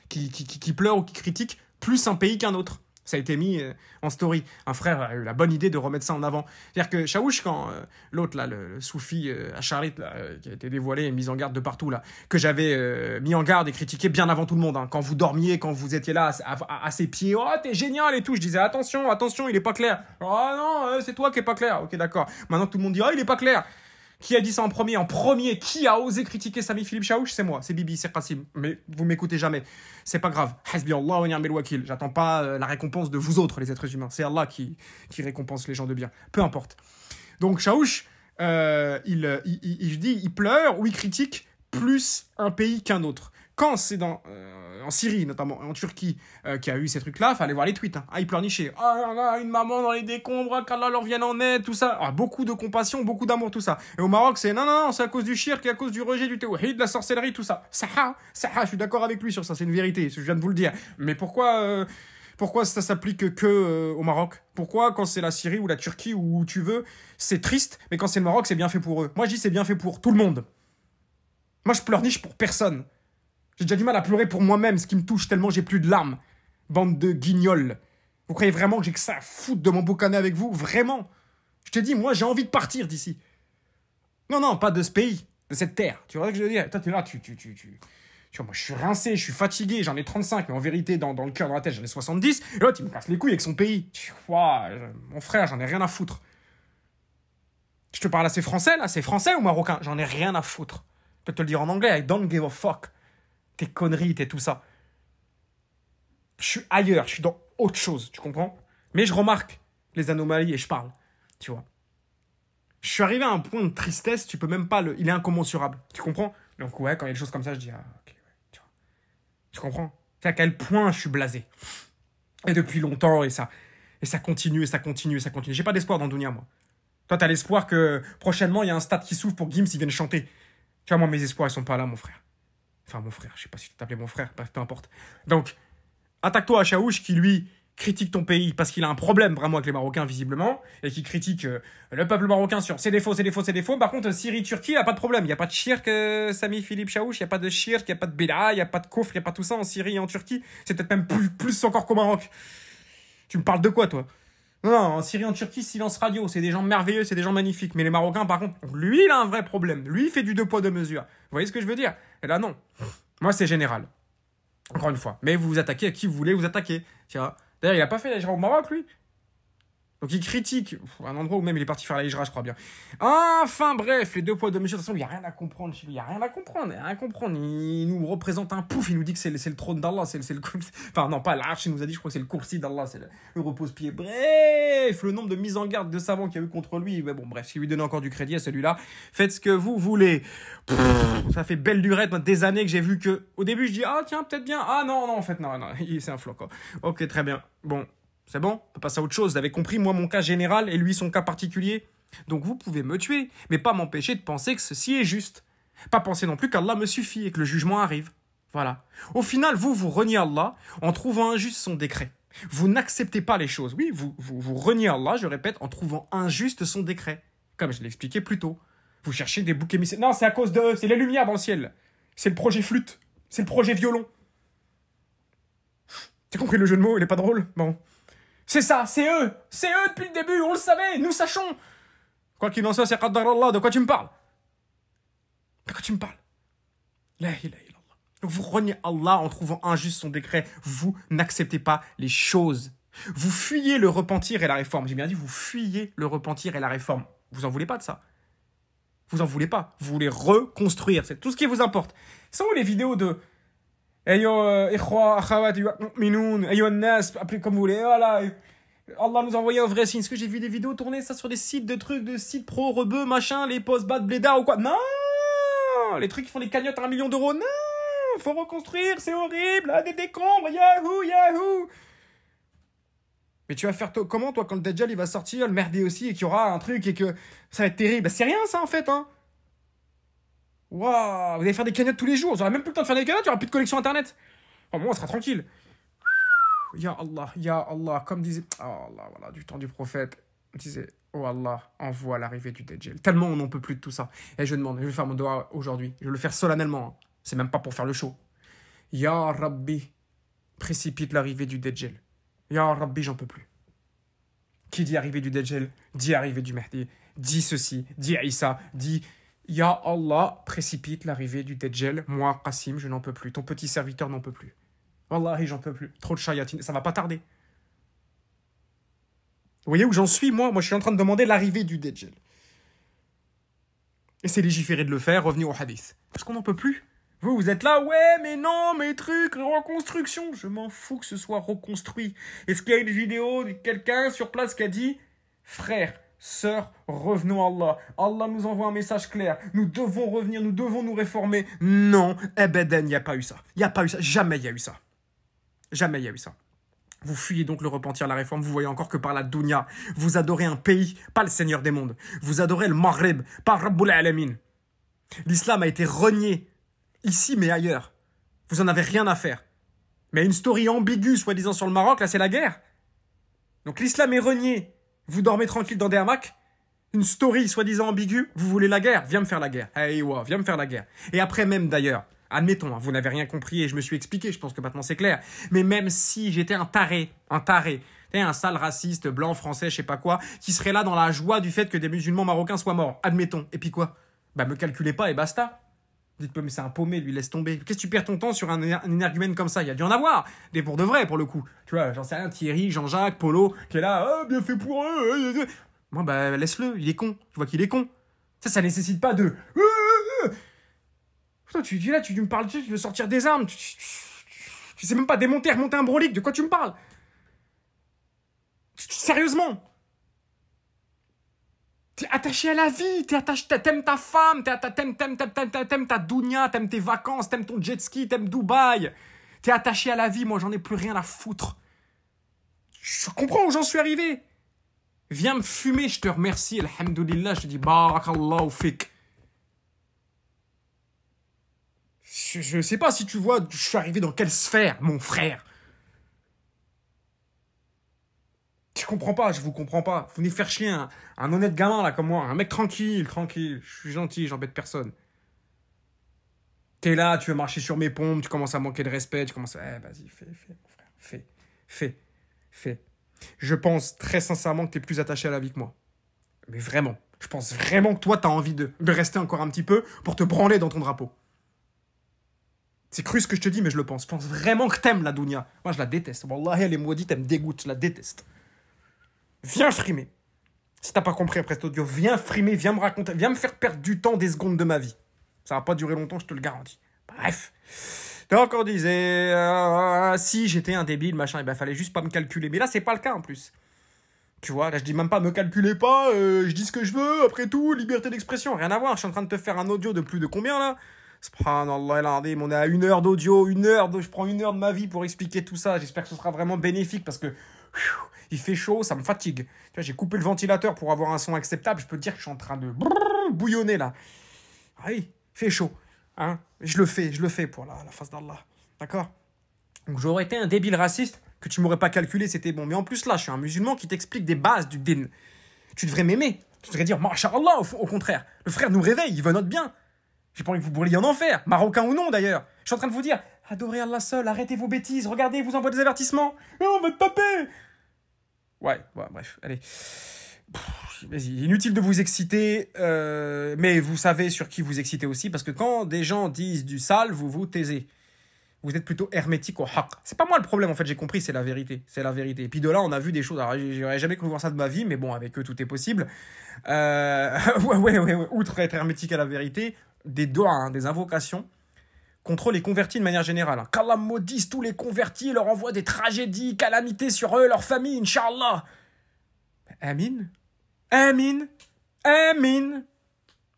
qui, qui, pleure ou qui critique plus un pays qu'un autre. Ça a été mis euh, en story. Un frère a eu la bonne idée de remettre ça en avant. C'est-à-dire que Chaouch, quand euh, l'autre, là, le, soufi à euh, Charlotte, qui a été dévoilé et mis en garde de partout, là, que j'avais mis en garde et critiqué bien avant tout le monde, hein. quand vous dormiez, quand vous étiez là à, ses pieds, oh, t'es génial et tout. Je disais, attention, attention, il est pas clair. Oh non, c'est toi qui est pas clair. Ok, d'accord. Maintenant, tout le monde dit, oh, il est pas clair. Qui a dit ça en premier En premier, qui a osé critiquer Samy Philippe Chaouch C'est moi, c'est Bibi, c'est Qasim. Mais vous m'écoutez jamais. C'est pas grave. Hasbi Allah wa wakil. J'attends pas euh, la récompense de vous autres, les êtres humains. C'est Allah qui, récompense les gens de bien. Peu importe. Donc Chaouch, euh, il, il, dit, il pleure ou il critique plus un pays qu'un autre quand c'est dans, euh, en Syrie, notamment, en Turquie, euh, qui a eu ces trucs-là, fallait voir les tweets. Hein. Ah, ils pleurnichaient. Ah là là, une maman dans les décombres, ah, qu'Allah leur vienne en aide, tout ça. Ah, beaucoup de compassion, beaucoup d'amour, tout ça. Et au Maroc, c'est non, non, non c'est à cause du shirk, à cause du rejet du théorie, de la sorcellerie, tout ça. Ça, saha, je suis d'accord avec lui sur ça, c'est une vérité, je viens de vous le dire. Mais pourquoi. Euh, pourquoi ça s'applique que au Maroc Pourquoi quand c'est la Syrie ou la Turquie ou où tu veux, c'est triste, mais quand c'est le Maroc, c'est bien fait pour eux Moi, je dis c'est bien fait pour tout le monde. Moi, je pleurniche pour personne. J'ai déjà du mal à pleurer pour moi-même, ce qui me touche tellement j'ai plus de larmes. Bande de guignols. Vous croyez vraiment que j'ai que ça à foutre de m'emboucaner avec vous Vraiment Je t'ai dit, moi, j'ai envie de partir d'ici. Non, non, pas de ce pays, de cette terre. Tu vois ce que je veux dire Toi, t'es là, tu, tu, tu, tu... vois, moi, je suis rincé, je suis fatigué, j'en ai 35, mais en vérité, dans, le cœur, dans la tête, j'en ai 70. Et l'autre, il me casse les couilles avec son pays. Tu vois, mon frère, j'en ai rien à foutre. Je te parle assez français, là, c'est français ou marocain J'en ai rien à foutre. Je peux te le dire en anglais, I don't give a fuck tes conneries, tes tout ça. Je suis ailleurs, je suis dans autre chose, tu comprends Mais je remarque les anomalies et je parle, tu vois. Je suis arrivé à un point de tristesse, tu peux même pas le... Il est incommensurable, tu comprends Donc ouais, quand il y a des choses comme ça, je dis, ah ok, tu vois. Tu comprends C'est à quel point je suis blasé. Et depuis longtemps, et ça... Et ça continue, et ça continue, et ça continue. J'ai pas d'espoir dans Dunia, moi. Toi, t'as l'espoir que prochainement, il y a un stade qui s'ouvre pour Gims, ils viennent chanter. Tu vois, moi, mes espoirs, ils sont pas là, mon frère. Enfin, mon frère, je sais pas si tu t'appelais mon frère, peu importe. Donc, attaque-toi à Chaouch qui, lui, critique ton pays parce qu'il a un problème vraiment avec les Marocains, visiblement, et qui critique euh, le peuple marocain sur ses défauts, ses défauts, ses défauts. Par contre, Syrie-Turquie, il n'y a pas de problème. Il n'y a pas de shirk, Samy euh, Sami Philippe Chaouch, il n'y a pas de shirk, il n'y a pas de Béla, il n'y a pas de coffre, il n'y a pas tout ça en Syrie et en Turquie. C'est peut-être même plus, plus encore qu'au Maroc. Tu me parles de quoi, toi non, en Syrie, en Turquie, silence radio. C'est des gens merveilleux, c'est des gens magnifiques. Mais les Marocains, par contre, lui, il a un vrai problème. Lui, il fait du deux poids, deux mesures. Vous voyez ce que je veux dire Et là, non. Moi, c'est général. Encore une fois. Mais vous vous attaquez à qui vous voulez vous attaquer. D'ailleurs, il n'a pas fait la guerre au Maroc, lui. Donc il critique un endroit où même il est parti faire la Hijra, je crois bien. Enfin bref, les deux poids de mesures, de toute façon, il n'y a rien à comprendre il n'y a rien à comprendre, il Il nous représente un pouf, il nous dit que c'est le, le, trône d'Allah, c'est le, le [laughs] Enfin non, pas l'arche, il nous a dit, je crois que c'est le coursi d'Allah, c'est le, repose-pied. Bref, le nombre de mises en garde de savants qu'il y a eu contre lui, mais bon bref, si lui donne encore du crédit à celui-là, faites ce que vous voulez. ça fait belle durée, des années que j'ai vu que... Au début, je dis, ah tiens, peut-être bien, ah non, non, en fait, non, non, [laughs] c'est un quoi. Ok, très bien. Bon, c'est bon On peut passer à autre chose. Vous avez compris, moi, mon cas général et lui, son cas particulier. Donc vous pouvez me tuer, mais pas m'empêcher de penser que ceci est juste. Pas penser non plus qu'Allah me suffit et que le jugement arrive. Voilà. Au final, vous, vous reniez Allah en trouvant injuste son décret. Vous n'acceptez pas les choses. Oui, vous, vous, reniez Allah, je répète, en trouvant injuste son décret. Comme je l'expliquais plus tôt. Vous cherchez des bouquets émissaires. Non, c'est à cause de C'est les lumières dans le ciel. C'est le projet flûte. C'est le projet violon. T'as compris le jeu de mots, il est pas drôle Bon. C'est ça, c'est eux. C'est eux depuis le début, on le savait, nous sachons. Quoi qu'il en soit, c'est Qaddar Allah, de quoi tu me parles De quoi tu me parles La ilaha illallah. Vous reniez Allah en trouvant injuste son décret. Vous n'acceptez pas les choses. Vous fuyez le repentir et la réforme. J'ai bien dit, vous fuyez le repentir et la réforme. Vous en voulez pas de ça Vous en voulez pas. Vous voulez reconstruire. C'est tout ce qui vous importe. Sans les vidéos de Ayo, euh, Ikhwa, Minoun, Ayo, Nas, appelez comme vous voulez, voilà. Oh Allah nous a envoyé un vrai signe. Est-ce que j'ai vu des vidéos tourner ça sur des sites de trucs, de sites pro, rebeu, machin, les posts bas de ou quoi Non Les trucs qui font des cagnottes à un million d'euros, non Faut reconstruire, c'est horrible, des décombres, yahoo, yahoo mais tu vas faire comment, toi, quand le Dajjal, il va sortir, le merder aussi, et qu'il y aura un truc, et que ça va être terrible bah, C'est rien, ça, en fait, hein Waouh, vous allez faire des cagnottes tous les jours. Vous n'aurez même plus le temps de faire des cagnottes, il n'y aura plus de collection internet. Au moins, on sera tranquille. Ya Allah, Ya Allah, comme disait. Oh Allah, voilà, du temps du prophète. On disait, Oh Allah, envoie l'arrivée du Dajjal. Tellement on n'en peut plus de tout ça. Et je demande, je vais faire mon doigt aujourd'hui. Je vais le faire solennellement. Hein. C'est même pas pour faire le show. Ya Rabbi, précipite l'arrivée du Dajjal. Ya Rabbi, j'en peux plus. Qui dit arrivée du Dajjal dit arrivée du Mahdi, dit ceci, dit Issa, dit Ya Allah, précipite l'arrivée du deadgel. Moi, Qasim, je n'en peux plus. Ton petit serviteur n'en peut plus. Wallahi, j'en peux plus. Trop de chayatine. Ça va pas tarder. Vous voyez où j'en suis, moi Moi, je suis en train de demander l'arrivée du deadgel. Et c'est légiféré de le faire, revenir au hadith. Parce qu'on n'en peut plus. Vous, vous êtes là, ouais, mais non, mes trucs, reconstruction. Je m'en fous que ce soit reconstruit. Est-ce qu'il y a une vidéo de quelqu'un sur place qui a dit Frère, « Sœur, revenons à Allah. Allah nous envoie un message clair. Nous devons revenir, nous devons nous réformer. Non, Ebeden, il n'y a pas eu ça. Il n'y a pas eu ça. Jamais il y a eu ça. Jamais il y a eu ça. Vous fuyez donc le repentir, la réforme, vous voyez encore que par la dunya, vous adorez un pays, pas le Seigneur des mondes. Vous adorez le Maghreb, pas Rabbul Alamin. L'islam a été renié, ici mais ailleurs. Vous n'en avez rien à faire. Mais une story ambiguë, soi-disant sur le Maroc, là c'est la guerre. Donc l'islam est renié, vous dormez tranquille dans des hamacs Une story soi-disant ambiguë Vous voulez la guerre Viens me faire la guerre. Hey, eh, wow, viens me faire la guerre. Et après même d'ailleurs, admettons, hein, vous n'avez rien compris et je me suis expliqué, je pense que maintenant c'est clair, mais même si j'étais un taré, un taré, un sale raciste, blanc, français, je sais pas quoi, qui serait là dans la joie du fait que des musulmans marocains soient morts, admettons, et puis quoi Bah me calculez pas et basta. Dites pas, mais c'est un paumé, lui laisse tomber. Qu'est-ce que tu perds ton temps sur un, un énergumène comme ça Il y a dû en avoir, des pour de vrai, pour le coup. Tu vois, j'en sais rien, Thierry, Jean-Jacques, Polo, qui est là, ah, bien fait pour eux. Euh, euh, euh. Moi, bon, bah, laisse-le, il est con. Tu vois qu'il est con. Ça, ça nécessite pas de. Putain, tu dis là, tu, me parles, tu, veux sortir des armes, tu, sais même pas démonter, remonter un brolic, de quoi tu me parles Sérieusement T'es attaché à la vie, t'es attaché, t'aimes ta femme, t'aimes, t'aimes, ta dounia, t'aimes tes vacances, t'aimes ton jet ski, t'aimes Dubaï. T'es attaché à la vie, moi j'en ai plus rien à foutre. Je comprends où j'en suis arrivé. Viens me fumer, je te remercie, alhamdoulilah, je te dis barakallahu fik. Je, je sais pas si tu vois, je suis arrivé dans quelle sphère, mon frère. Je comprends pas, je vous comprends pas. Vous venez faire chier un, honnête gamin là comme moi, un mec tranquille, tranquille. Je suis gentil, j'embête personne. T'es là, tu veux marcher sur mes pompes, tu commences à manquer de respect, tu commences à. Eh, vas-y, fais, fais, mon frère, fais, fais, fais. Je pense très sincèrement que t'es plus attaché à la vie que moi. Mais vraiment. Je pense vraiment que toi, t'as envie de, rester encore un petit peu pour te branler dans ton drapeau. C'est cru ce que je te dis, mais je le pense. Je pense vraiment que t'aimes la Dounia. Moi, je la déteste. Wallahi, elle est maudite, elle me dégoûte, je la déteste. Viens frimer. Si t'as pas compris après cet audio, viens frimer, viens me raconter, viens me faire perdre du temps des secondes de ma vie. Ça va pas durer longtemps, je te le garantis. Bref. Donc on disait, si j'étais un débile, machin, il eh ben, fallait juste pas me calculer. Mais là, c'est pas le cas en plus. Tu vois, là je dis même pas me calculez pas, euh, je dis ce que je veux, après tout, liberté d'expression, rien à voir, je suis en train de te faire un audio de plus de combien là Subhanallah, on est à une heure d'audio, une heure, de, je prends une heure de ma vie pour expliquer tout ça, j'espère que ce sera vraiment bénéfique parce que il fait chaud, ça me fatigue. Tu vois, j'ai coupé le ventilateur pour avoir un son acceptable, je peux te dire que je suis en train de bouillonner là. Ah oui, fait chaud. Hein je le fais, je le fais pour la, face d'Allah. D'accord Donc j'aurais été un débile raciste que tu m'aurais pas calculé, c'était bon. Mais en plus là, je suis un musulman qui t'explique des bases du din. Tu devrais m'aimer. Tu devrais dire, Masha'Allah, au, au contraire. Le frère nous réveille, il veut notre bien. J'ai pas envie que vous brûliez en enfer, marocain ou non d'ailleurs. Je suis en train de vous dire, adorez Allah seul, arrêtez vos bêtises, regardez, vous envoie des avertissements. Oh, on va te taper Ouais, ouais, bref, allez. Vas-y, inutile de vous exciter, euh, mais vous savez sur qui vous excitez aussi, parce que quand des gens disent du sale, vous vous taisez. Vous êtes plutôt hermétique au haq. C'est pas moi le problème, en fait, j'ai compris, c'est la vérité. C'est la vérité. Et puis de là, on a vu des choses. Alors, j'aurais jamais cru voir ça de ma vie, mais bon, avec eux, tout est possible. Euh, [laughs] ouais, ouais, ouais, outre être hermétique à la vérité, des doigts, hein, des invocations contre les convertis de manière générale. Hein. Qu'Allah maudisse tous les convertis, leur envoie des tragédies, calamités sur eux, leur famille, Inch'Allah. Amin. Amin. Amin.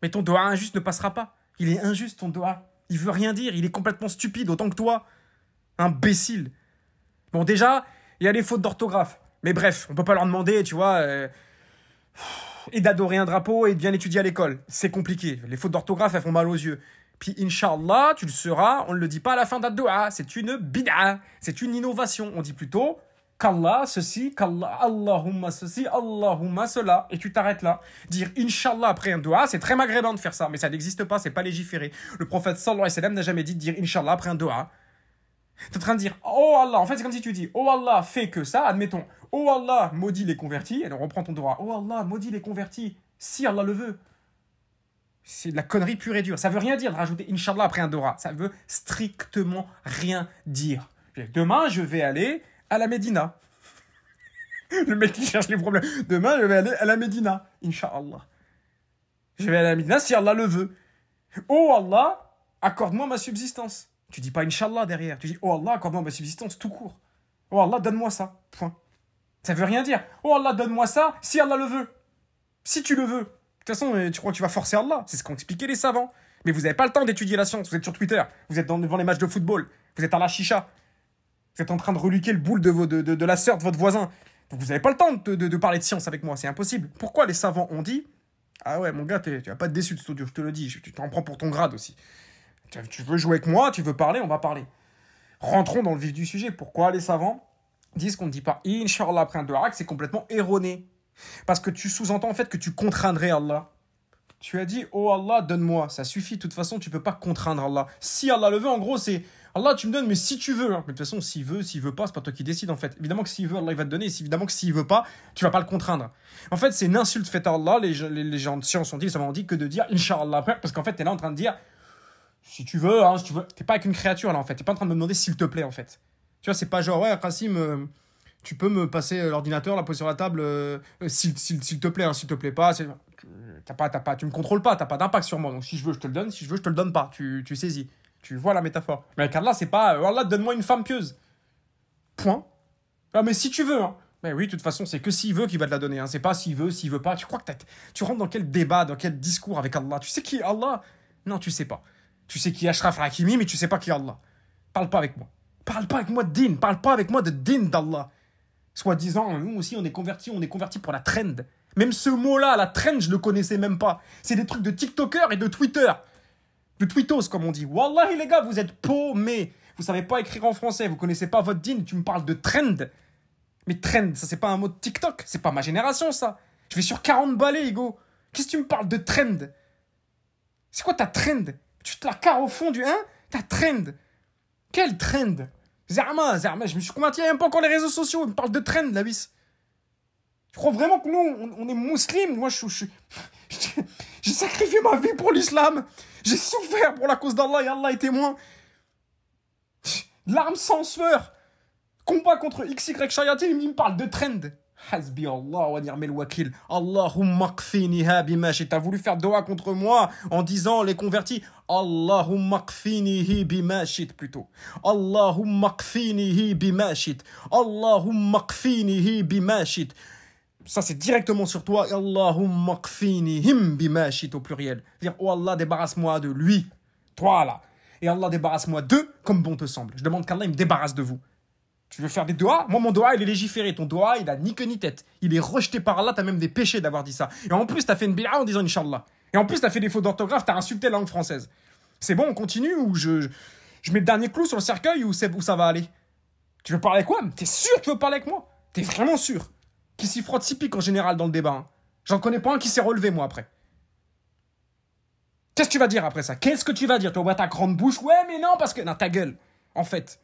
Mais ton doigt injuste ne passera pas. Il est injuste, ton doigt. Il veut rien dire. Il est complètement stupide, autant que toi. Imbécile. Bon, déjà, il y a les fautes d'orthographe. Mais bref, on peut pas leur demander, tu vois. Euh, et d'adorer un drapeau et de bien étudier à l'école. C'est compliqué. Les fautes d'orthographe, elles font mal aux yeux. Puis Inch'Allah, tu le seras, on ne le dit pas à la fin d'un dua, c'est une bid'a, c'est une innovation. On dit plutôt qu'Allah ceci, qu'Allah, Allahumma ceci, Allahumma cela, et tu t'arrêtes là. Dire Inch'Allah après un dua, c'est très maghrébin de faire ça, mais ça n'existe pas, c'est pas légiféré. Le prophète sallallahu alayhi wa sallam n'a jamais dit de dire Inch'Allah après un dua. T'es en train de dire Oh Allah, en fait c'est comme si tu dis Oh Allah, fais que ça, admettons. Oh Allah, maudit les convertis, et on reprend ton droit. Oh Allah, maudit les convertis, si Allah le veut c'est de la connerie pure et dure. Ça veut rien dire de rajouter Inch'Allah après un Dora. Ça veut strictement rien dire. Demain, je vais aller à la Médina. [laughs] Le mec qui cherche les problèmes. Demain, je vais aller à la Médina. Inch'Allah. Je vais à la Médina si Allah le veut. Oh Allah, accorde-moi ma subsistance. Tu dis pas Inch'Allah derrière. Tu dis Oh Allah, accorde-moi ma subsistance tout court. Oh Allah, donne-moi ça. Point. Ça veut rien dire. Oh Allah, donne-moi ça si Allah le veut. Si tu le veux. De toute façon, euh, tu crois que tu vas forcer Allah C'est ce qu'ont expliqué les savants. Mais vous n'avez pas le temps d'étudier la science. Vous êtes sur Twitter, vous êtes devant les matchs de football, vous êtes à la chicha, vous êtes en train de reluquer le boule de, la sœur de votre voisin. vous n'avez pas le temps de, parler de science avec moi, c'est impossible. Pourquoi les savants ont dit Ah ouais, mon gars, tu vas pas de déçu de ce studio, je te le dis, tu t'en prends pour ton grade aussi. Tu veux jouer avec moi, tu veux parler, on va parler. Rentrons dans le vif du sujet. Pourquoi les savants disent qu'on ne dit pas Inch'Allah après un c'est complètement erroné. Parce que tu sous-entends en fait que tu contraindrais Allah. Tu as dit, oh Allah, donne-moi. Ça suffit. De toute façon, tu ne peux pas contraindre Allah. Si Allah le veut, en gros, c'est Allah, tu me donnes, mais si tu veux. Hein. Mais de toute façon, s'il veut, s'il veut pas, c'est pas toi qui décides, en fait. Évidemment que s'il veut, Allah, il va te donner. évidemment que s'il veut pas, tu vas pas le contraindre. En fait, c'est une insulte faite à Allah. Les, les, gens de science ont dit, ça m'ont dit que de dire, Inch'Allah, Parce qu'en fait, tu es là en train de dire, si tu veux, hein, si tu veux. T'es pas avec une créature là en fait. T'es pas en train de me demander s'il te plaît en fait. Tu vois, c'est pas genre, ouais, Qasim. Euh, tu peux me passer euh, l'ordinateur, la poser sur la table, euh, euh, s'il, te plaît, hein, s'il te plaît pas, t'as pas, t'as pas, tu me contrôles pas, t'as pas d'impact sur moi. Donc si je veux, je te le donne, si je veux, je te le donne pas. Tu, tu saisis. Tu vois la métaphore. Mais car c'est pas, Allah donne-moi une femme pieuse. Point. Ah, mais si tu veux, hein. Mais oui, de toute façon, c'est que s'il veut qu'il va te la donner. Hein. C'est pas s'il veut, s'il veut pas. Tu crois que tu rentres dans quel débat, dans quel discours avec Allah Tu sais qui est Allah Non, tu sais pas. Tu sais qui est Ashraf Hakimi, mais tu sais pas qui est Allah. Parle pas avec moi. Parle pas avec moi de din. Parle pas avec moi de din d'Allah soi-disant, nous aussi on est converti. on est converti pour la trend. Même ce mot-là, la trend, je le connaissais même pas. C'est des trucs de TikToker et de Twitter. De Twittos, comme on dit. Wallahi, les gars, vous êtes paumés. Vous savez pas écrire en français, vous connaissez pas votre din. tu me parles de trend. Mais trend, ça c'est pas un mot de TikTok, c'est pas ma génération ça. Je vais sur 40 balais, Hugo. Qu'est-ce que tu me parles de trend C'est quoi ta trend Tu te la carres au fond du 1 hein Ta trend Quelle trend Zerma, Zerma, je me suis convaincu il n'y a même pas encore les réseaux sociaux. Il me parle de trend, la vis. Je crois vraiment que nous, on, est musulmans. Moi, je suis. J'ai sacrifié ma vie pour l'islam. J'ai souffert pour la cause d'Allah et Allah est témoin. l'arme sans sueur. Combat contre XY Shayatin, il me parle de trend. Hasbi Allah wa ni'mal wakil. Allahumma qfiniha bima T'as voulu faire doa contre moi en disant les convertis. Allahumma qfinihi bima plutôt. Allahumma qfinihi bima Allahumma qfinihi bima ça c'est directement sur toi. Allahumma qfinihim bimashit au pluriel. Dire, oh Allah, débarrasse-moi de lui, toi là. Et Allah, débarrasse-moi d'eux comme bon te semble. Je demande qu'Allah me débarrasse de vous. Tu veux faire des doigts Moi, mon doigt, il est légiféré. Ton doigt, il a ni queue ni tête. Il est rejeté par Allah. T'as même des péchés d'avoir dit ça. Et en plus, t'as fait une bid'a en disant Inch'Allah. Et en plus, t'as fait des fautes d'orthographe. T'as insulté la langue française. C'est bon, on continue ou je, je, mets le dernier clou sur le cercueil ou où ça va aller Tu veux parler avec moi T'es sûr que tu veux parler avec moi T'es vraiment sûr Qui s'y frotte si pique en général dans le débat. Hein. J'en connais pas un qui s'est relevé, moi, après. Qu'est-ce que tu vas dire après ça Qu'est-ce que tu vas dire Tu vas ta grande bouche Ouais, mais non, parce que. Non, ta gueule, en fait.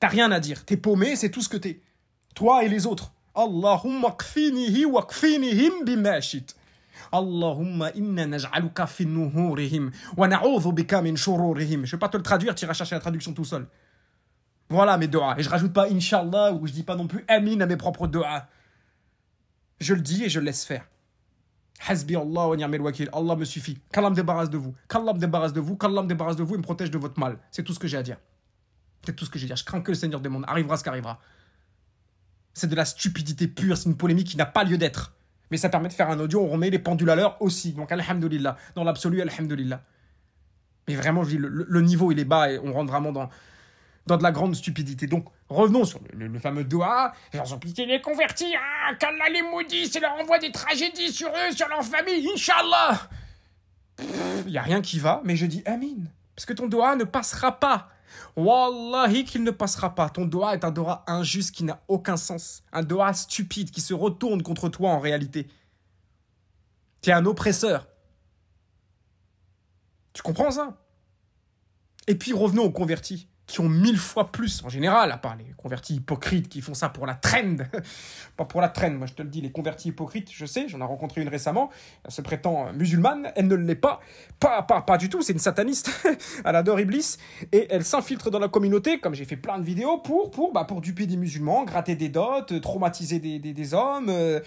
T'as rien à dire. T'es paumé, c'est tout ce que t'es. Toi et les autres. Allahumma kfinihi wa kfinihim bimashit. Allahumma inna naj'aluka fi nuhurihim wa na'udhu bika min shururihim. Je vais pas te le traduire, tu iras chercher la traduction tout seul. Voilà mes doigts. Et je rajoute pas Inch'Allah ou je dis pas non plus Amin à mes propres doigts. Je le dis et je le laisse faire. Hasbi Allah wa ni'mal wakil. Allah me suffit. Qu'Allah me débarrasse de vous. Qu'Allah me débarrasse de vous. Qu'Allah me débarrasse de vous et me protège de votre mal. C'est tout ce que j'ai à dire tout ce que j'ai dire. Je crains que le Seigneur des mondes. Arrivera ce qu'arrivera. C'est de la stupidité pure. C'est une polémique qui n'a pas lieu d'être. Mais ça permet de faire un audio où on remet les pendules à l'heure aussi. Donc, alhamdoulilah. Dans l'absolu, alhamdoulilah. Mais vraiment, je dis, le, niveau, il est bas et on rentre vraiment dans, dans de la grande stupidité. Donc, revenons sur le, fameux doha. J'en pitié les convertis. Ah, les maudits, c'est leur envoie des tragédies sur eux, sur leur famille. Inshallah, Il n'y a rien qui va, mais je dis Amin. Parce que ton doha ne passera pas. Wallahi qu'il ne passera pas. Ton doigt est un doigt injuste qui n'a aucun sens. Un doigt stupide qui se retourne contre toi en réalité. Tu es un oppresseur. Tu comprends ça Et puis revenons aux convertis qui ont mille fois plus en général, à part les convertis hypocrites qui font ça pour la trend. [laughs] pas pour la trend, moi je te le dis, les convertis hypocrites, je sais, j'en ai rencontré une récemment, elle se prétend euh, musulmane, elle ne l'est pas, pas, pas, pas du tout, c'est une sataniste, [laughs] elle adore Iblis, et elle s'infiltre dans la communauté, comme j'ai fait plein de vidéos, pour, pour, bah, pour duper des musulmans, gratter des dots, euh, traumatiser des, hommes. Euh,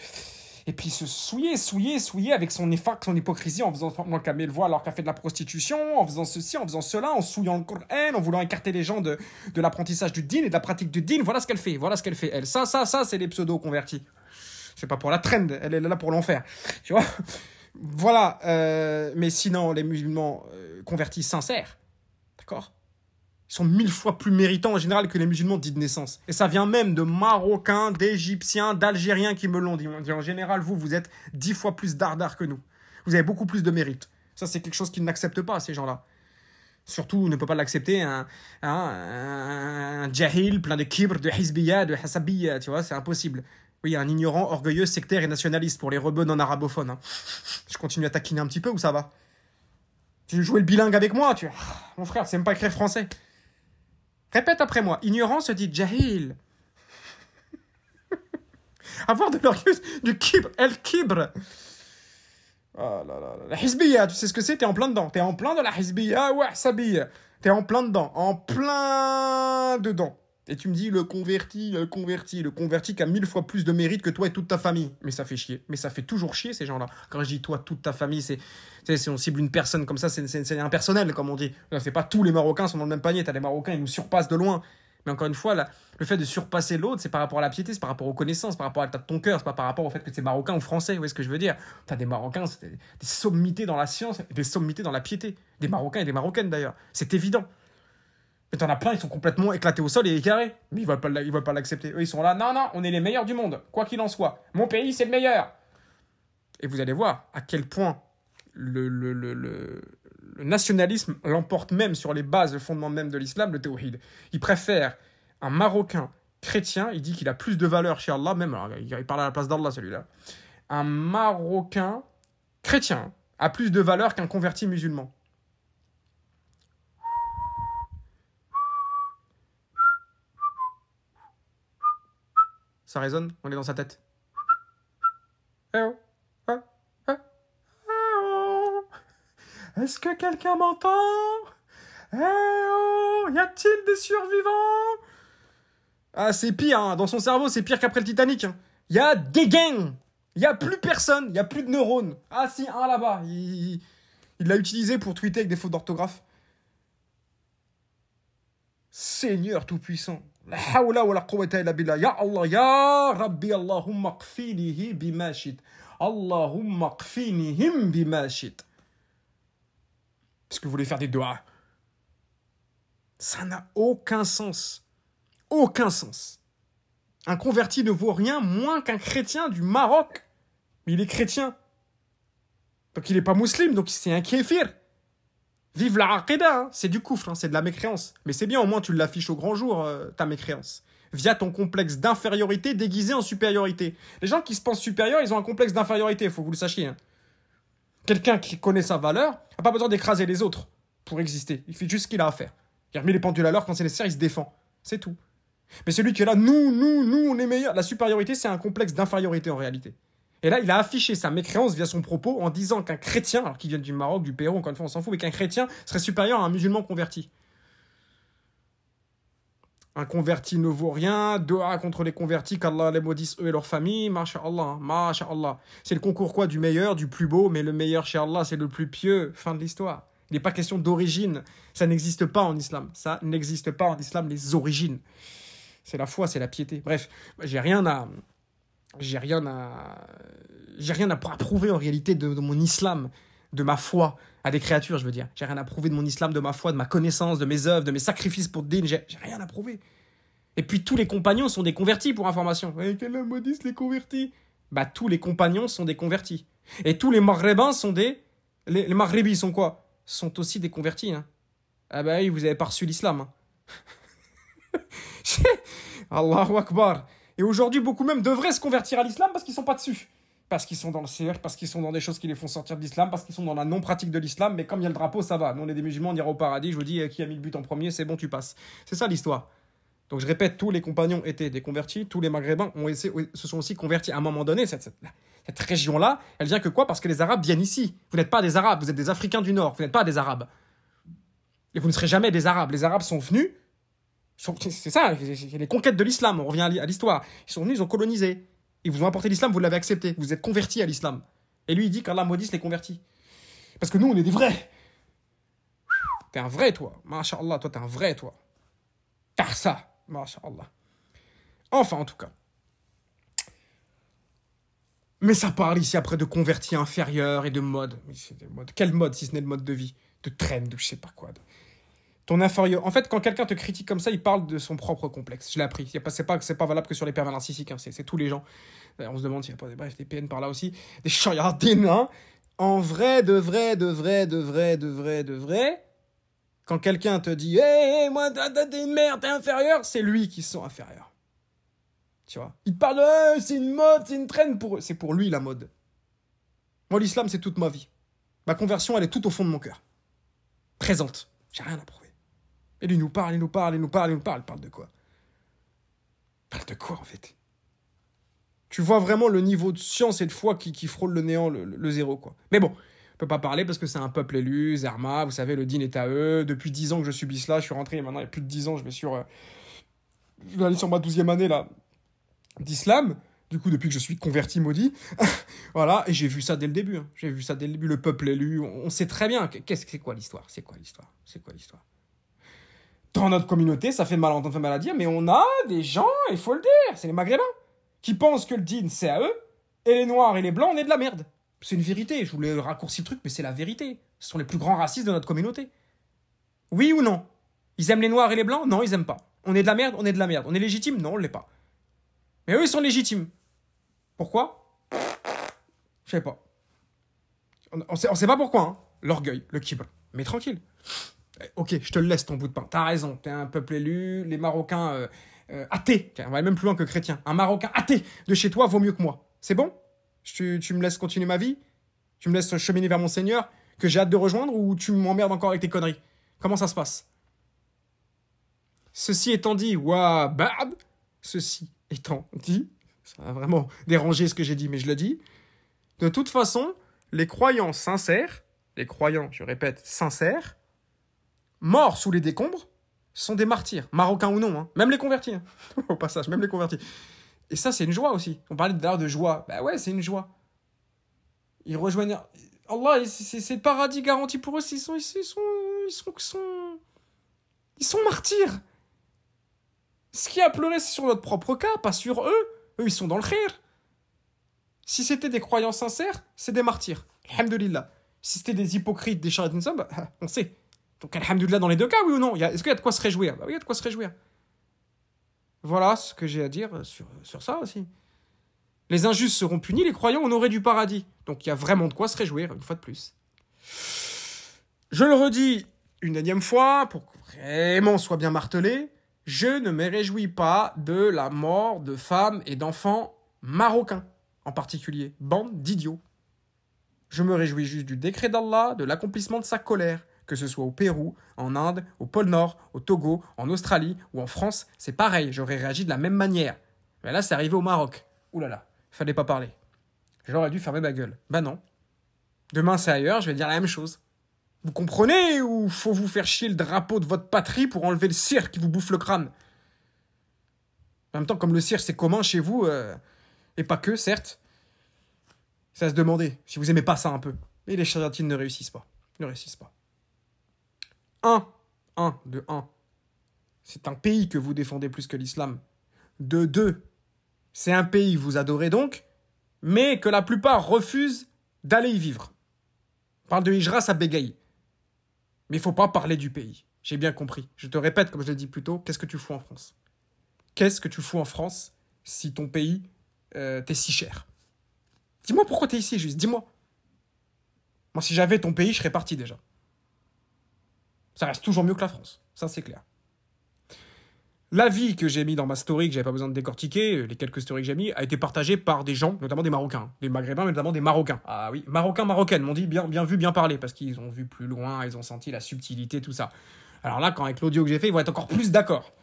et puis se souiller, souiller, souiller avec son effort, son hypocrisie en faisant moi qu'elle met le voile alors qu'elle fait de la prostitution, en faisant ceci, en faisant cela, en souillant le Coran, en voulant écarter les gens de, l'apprentissage du din et de la pratique du din. Voilà ce qu'elle fait, voilà ce qu'elle fait, elle. Ça, ça, ça, c'est les pseudo-convertis. C'est pas pour la trend, elle est là pour l'enfer. Tu vois Voilà. Euh, mais sinon, les musulmans euh, convertis sincères, d'accord ils sont mille fois plus méritants en général que les musulmans dits de naissance. Et ça vient même de Marocains, d'Égyptiens, d'Algériens qui me l'ont dit. dit en général, vous, vous êtes dix fois plus dardard que nous. Vous avez beaucoup plus de mérite. Ça, c'est quelque chose qu'ils n'acceptent pas, ces gens-là. Surtout, on ne peut pas l'accepter un, un, plein de kibr, de hisbiya, de hasabiya, tu vois, c'est impossible. Oui, un ignorant, orgueilleux, sectaire et nationaliste pour les rebeux non arabophones. Hein. Je continue à taquiner un petit peu ou ça va Tu veux jouer le bilingue avec moi, tu ah, Mon frère, c'est même pas écrire français. Répète après moi. Ignorant se dit jahil. [laughs] Avoir de l'orgueil, du kibre, el kibre. Oh là là, la hizbiya, tu sais ce que c'est, t'es en plein dedans. T'es en plein de la hizbiya ou ahsabiya. T'es en plein dedans, en plein dedans. Et tu me dis, le converti, le converti, le converti qui a mille fois plus de mérite que toi et toute ta famille. Mais ça fait chier. Mais ça fait toujours chier, ces gens-là. Quand je dis toi, toute ta famille, c'est. Si on cible une personne comme ça, c'est impersonnel, comme on dit. C'est pas tous les Marocains sont dans le même panier. T'as des Marocains, ils nous surpassent de loin. Mais encore une fois, le fait de surpasser l'autre, c'est par rapport à la piété, c'est par rapport aux connaissances, par rapport à l'état de ton cœur, c'est pas par rapport au fait que tu marocain ou français, vous voyez ce que je veux dire T'as des marocains, c'est des sommités dans la science, des sommités dans la piété. Des marocains et des marocaines d'ailleurs. C'est évident. Mais t'en as plein, ils sont complètement éclatés au sol et égarés. Mais ils ne pas, veulent pas l'accepter. ils sont là, non, non, on est les meilleurs du monde, quoi qu'il en soit. Mon pays, c'est le meilleur. Et vous allez voir à quel point le, nationalisme l'emporte même sur les bases, le fondement même de l'islam, le tawhid. Il préfère un Marocain chrétien, il dit qu'il a plus de valeur chez Allah, même, il parle à la place d'Allah celui-là. Un Marocain chrétien a plus de valeur qu'un converti musulman. ça on est dans sa tête. Est-ce que quelqu'un m'entend Eh oh Y a-t-il des survivants Ah, c'est pire, hein. dans son cerveau, c'est pire qu'après le Titanic. Hein. Y a des gangs Y a plus personne, y a plus de neurones. Ah si, un là-bas, il l'a utilisé pour tweeter avec des fautes d'orthographe. Seigneur Tout-Puissant la hawla wa la quwwata illa billah. Ya Allah, ya Rabbi, Allahumma qfinihi bima shit. Allahumma qfinihim bima shit. Parce que vous voulez faire des doigts. Ça n'a aucun sens. Aucun sens. Un converti ne vaut rien moins qu'un chrétien du Maroc. Mais il est chrétien. Donc il n'est pas musulman, donc c'est un kéfir. Vive la raqueda, hein. c'est du coufre, hein, c'est de la mécréance. Mais c'est bien, au moins tu l'affiches au grand jour, euh, ta mécréance. Via ton complexe d'infériorité déguisé en supériorité. Les gens qui se pensent supérieurs, ils ont un complexe d'infériorité, il faut que vous le sachiez. Hein. Quelqu'un qui connaît sa valeur n'a pas besoin d'écraser les autres pour exister. Il fait juste ce qu'il a à faire. Il remet les pendules à l'heure quand c'est nécessaire, il se défend. C'est tout. Mais celui qui est là, nous, nous, nous, on est meilleurs. La supériorité, c'est un complexe d'infériorité en réalité. Et là, il a affiché sa mécréance via son propos en disant qu'un chrétien, alors qu'il vient du Maroc, du Pérou, encore une fois, on s'en fout, mais qu'un chrétien serait supérieur à un musulman converti. Un converti ne vaut rien, Doha contre les convertis, qu'Allah les maudisse eux et leur famille. masha'Allah, masha'Allah. C'est le concours quoi du meilleur, du plus beau, mais le meilleur chez c'est le plus pieux. Fin de l'histoire. Il n'est pas question d'origine. Ça n'existe pas en islam. Ça n'existe pas en islam, les origines. C'est la foi, c'est la piété. Bref, j'ai rien à, j'ai rien à j'ai rien à prouver en réalité de, mon islam, de ma foi à des créatures, je veux dire. J'ai rien à prouver de mon islam, de ma foi, de ma connaissance, de mes œuvres, de mes sacrifices pour Din. J'ai rien à prouver. Et puis tous les compagnons sont des convertis pour information. Et eh, quel homme maudisse les convertis Bah tous les compagnons sont des convertis. Et tous les maghrébins sont des les, les sont quoi Sont aussi des convertis. Hein. Ah bah oui, vous avez pas reçu l'islam. Hein. [laughs] Allahu Akbar. Et aujourd'hui, beaucoup même devraient se convertir à l'islam parce qu'ils sont pas dessus. Parce qu'ils sont dans le CR, parce qu'ils sont dans des choses qui les font sortir de l'islam, parce qu'ils sont dans la non-pratique de l'islam, mais comme il y a le drapeau, ça va. Nous, on est des musulmans, on ira au paradis, je vous dis, eh, qui a mis le but en premier, c'est bon, tu passes. C'est ça l'histoire. Donc je répète, tous les compagnons étaient des convertis, tous les Maghrébins ont se sont aussi convertis à un moment donné. Cette, cette région-là, elle vient que quoi Parce que les Arabes viennent ici. Vous n'êtes pas des Arabes, vous êtes des Africains du Nord, vous n'êtes pas des Arabes. Et vous ne serez jamais des Arabes. Les Arabes sont venus c'est ça, les conquêtes de l'islam, on revient à l'histoire. Ils sont venus, ils ont colonisé. Ils vous ont apporté l'islam, vous l'avez accepté. Vous êtes convertis à l'islam. Et lui, il dit qu'Allah maudit les convertis. Parce que nous, on est des vrais. T'es un vrai, toi. Masha'Allah, toi, t'es un vrai, toi. car ça. Masha'Allah. Enfin, en tout cas. Mais ça parle ici après de convertis inférieurs et de mode. Mais c'est des modes. Quel mode si ce n'est le mode de vie De traîne, de je sais pas quoi. Ton inférieur. En fait, quand quelqu'un te critique comme ça, il parle de son propre complexe. Je l'ai appris. C'est pas, pas, pas valable que sur les pervers narcissiques, hein. c'est tous les gens. Euh, on se demande s'il n'y a pas des PN par là aussi. Des chariardines, hein. En vrai, de vrai, de vrai, de vrai, de vrai, de vrai. Quand quelqu'un te dit, hé, moi, t'es une merde, t'es inférieur, c'est lui qui se sent inférieur. Tu vois. Il parle, c'est une mode, c'est une traîne pour eux. C'est pour lui la mode. Moi, l'islam, c'est toute ma vie. Ma conversion, elle est tout au fond de mon cœur. Présente. J'ai rien à prouver. Et lui nous parle, il nous parle, il nous parle, il nous parle. Il parle de quoi parle de quoi en fait Tu vois vraiment le niveau de science et de foi qui, frôle le néant, le, zéro quoi. Mais bon, on peut pas parler parce que c'est un peuple élu, Zerma, vous savez, le dîner est à eux. Depuis dix ans que je subis cela, je suis rentré et maintenant il y a plus de dix ans, je vais sur. Euh, je vais aller sur ma 12e année là d'islam. Du coup, depuis que je suis converti maudit, [laughs] voilà, et j'ai vu ça dès le début. Hein. J'ai vu ça dès le début, le peuple élu. On, on sait très bien qu'est-ce que c'est quoi l'histoire. C'est quoi l'histoire C'est quoi l'histoire dans notre communauté, ça fait mal à entendre, fait dire, mais on a des gens, il faut le dire, c'est les Maghrébins, qui pensent que le din c'est à eux, et les Noirs et les Blancs, on est de la merde. C'est une vérité, je voulais raccourcir le truc, mais c'est la vérité. Ce sont les plus grands racistes de notre communauté. Oui ou non Ils aiment les Noirs et les Blancs Non, ils aiment pas. On est de la merde, on est de la merde. On est légitime Non, on l'est pas. Mais eux, ils sont légitimes. Pourquoi Je sais pas. On, sait, pas pourquoi, hein. L'orgueil, le kibble. Mais tranquille. Euh, ok, je te laisse ton bout de pain. T'as raison, t'es un peuple élu, les Marocains euh, euh, athées, on va aller même plus loin que chrétiens. Un Marocain athée de chez toi vaut mieux que moi. C'est bon tu, me laisses continuer ma vie Tu me laisses cheminer vers mon Seigneur que j'ai hâte de rejoindre ou tu m'emmerdes encore avec tes conneries Comment ça se passe Ceci étant dit, wabab ceci étant dit, ça a vraiment dérangé ce que j'ai dit, mais je le dis. De toute façon, les croyants sincères, les croyants, je répète, sincères, morts sous les décombres sont des martyrs, marocains ou non, hein. même les convertis, hein. [laughs] au passage, même les convertis. Et ça, c'est une joie aussi. On parlait d'ailleurs de joie. Bah ouais, c'est une joie. Ils rejoignent. Allah, c'est le paradis garanti pour eux. Ils sont, ils sont, ils sont, ils sont, martyrs. Ce qui a pleuré, c'est sur notre propre cas, pas sur eux. Eux, ils sont dans le khir. Si c'était des croyants sincères, c'est des martyrs. Alhamdulillah. Si c'était des hypocrites, des charlatans, [laughs] on sait. Donc, alhamdoulilah, dans les deux cas, oui ou non Est-ce qu'il y a de quoi se réjouir bah Oui, il y a de quoi se réjouir. Voilà ce que j'ai à dire sur, ça aussi. Les injustes seront punis, les croyants aurait du paradis. Donc il y a vraiment de quoi se réjouir, une fois de plus. Je le redis une énième fois, pour que vraiment soit bien martelé, je ne me réjouis pas de la mort de femmes et d'enfants marocains, en particulier, bande d'idiots. Je me réjouis juste du décret d'Allah, de l'accomplissement de sa colère que ce soit au Pérou, en Inde, au pôle Nord, au Togo, en Australie ou en France, c'est pareil, j'aurais réagi de la même manière. Mais là, c'est arrivé au Maroc. Ouh là là, fallait pas parler. J'aurais dû fermer ma gueule. Ben non. Demain, c'est ailleurs, je vais dire la même chose. Vous comprenez ou faut vous faire chier le drapeau de votre patrie pour enlever le cirque qui vous bouffe le crâne En même temps, comme le cirque, c'est commun chez vous, euh, et pas que, certes, ça se demandait si vous aimez pas ça un peu. Mais les charlatines ne réussissent pas. Ne réussissent pas. Un, un, de un, c'est un pays que vous défendez plus que l'islam. De deux, c'est un pays que vous adorez donc, mais que la plupart refusent d'aller y vivre. On parle de Hijra, ça bégaye. Mais il faut pas parler du pays. J'ai bien compris. Je te répète, comme je l'ai dit plus tôt, qu'est-ce que tu fous en France Qu'est-ce que tu fous en France si ton pays euh, t'est si cher Dis-moi pourquoi t'es ici, juste. Dis-moi. Moi, si j'avais ton pays, je serais parti déjà. Ça reste toujours mieux que la France, ça c'est clair. L'avis que j'ai mis dans ma story, que j'avais pas besoin de décortiquer, euh, les quelques stories que j'ai mis, a été partagé par des gens, notamment des Marocains, hein. des Maghrébins, mais notamment des Marocains. Ah oui, Marocains, Marocaines, m'ont dit bien, vu, bien parlé, parce qu'ils ont vu plus loin, ils ont senti la subtilité, tout ça. Alors là, quand avec l'audio que j'ai fait, ils vont être encore plus d'accord.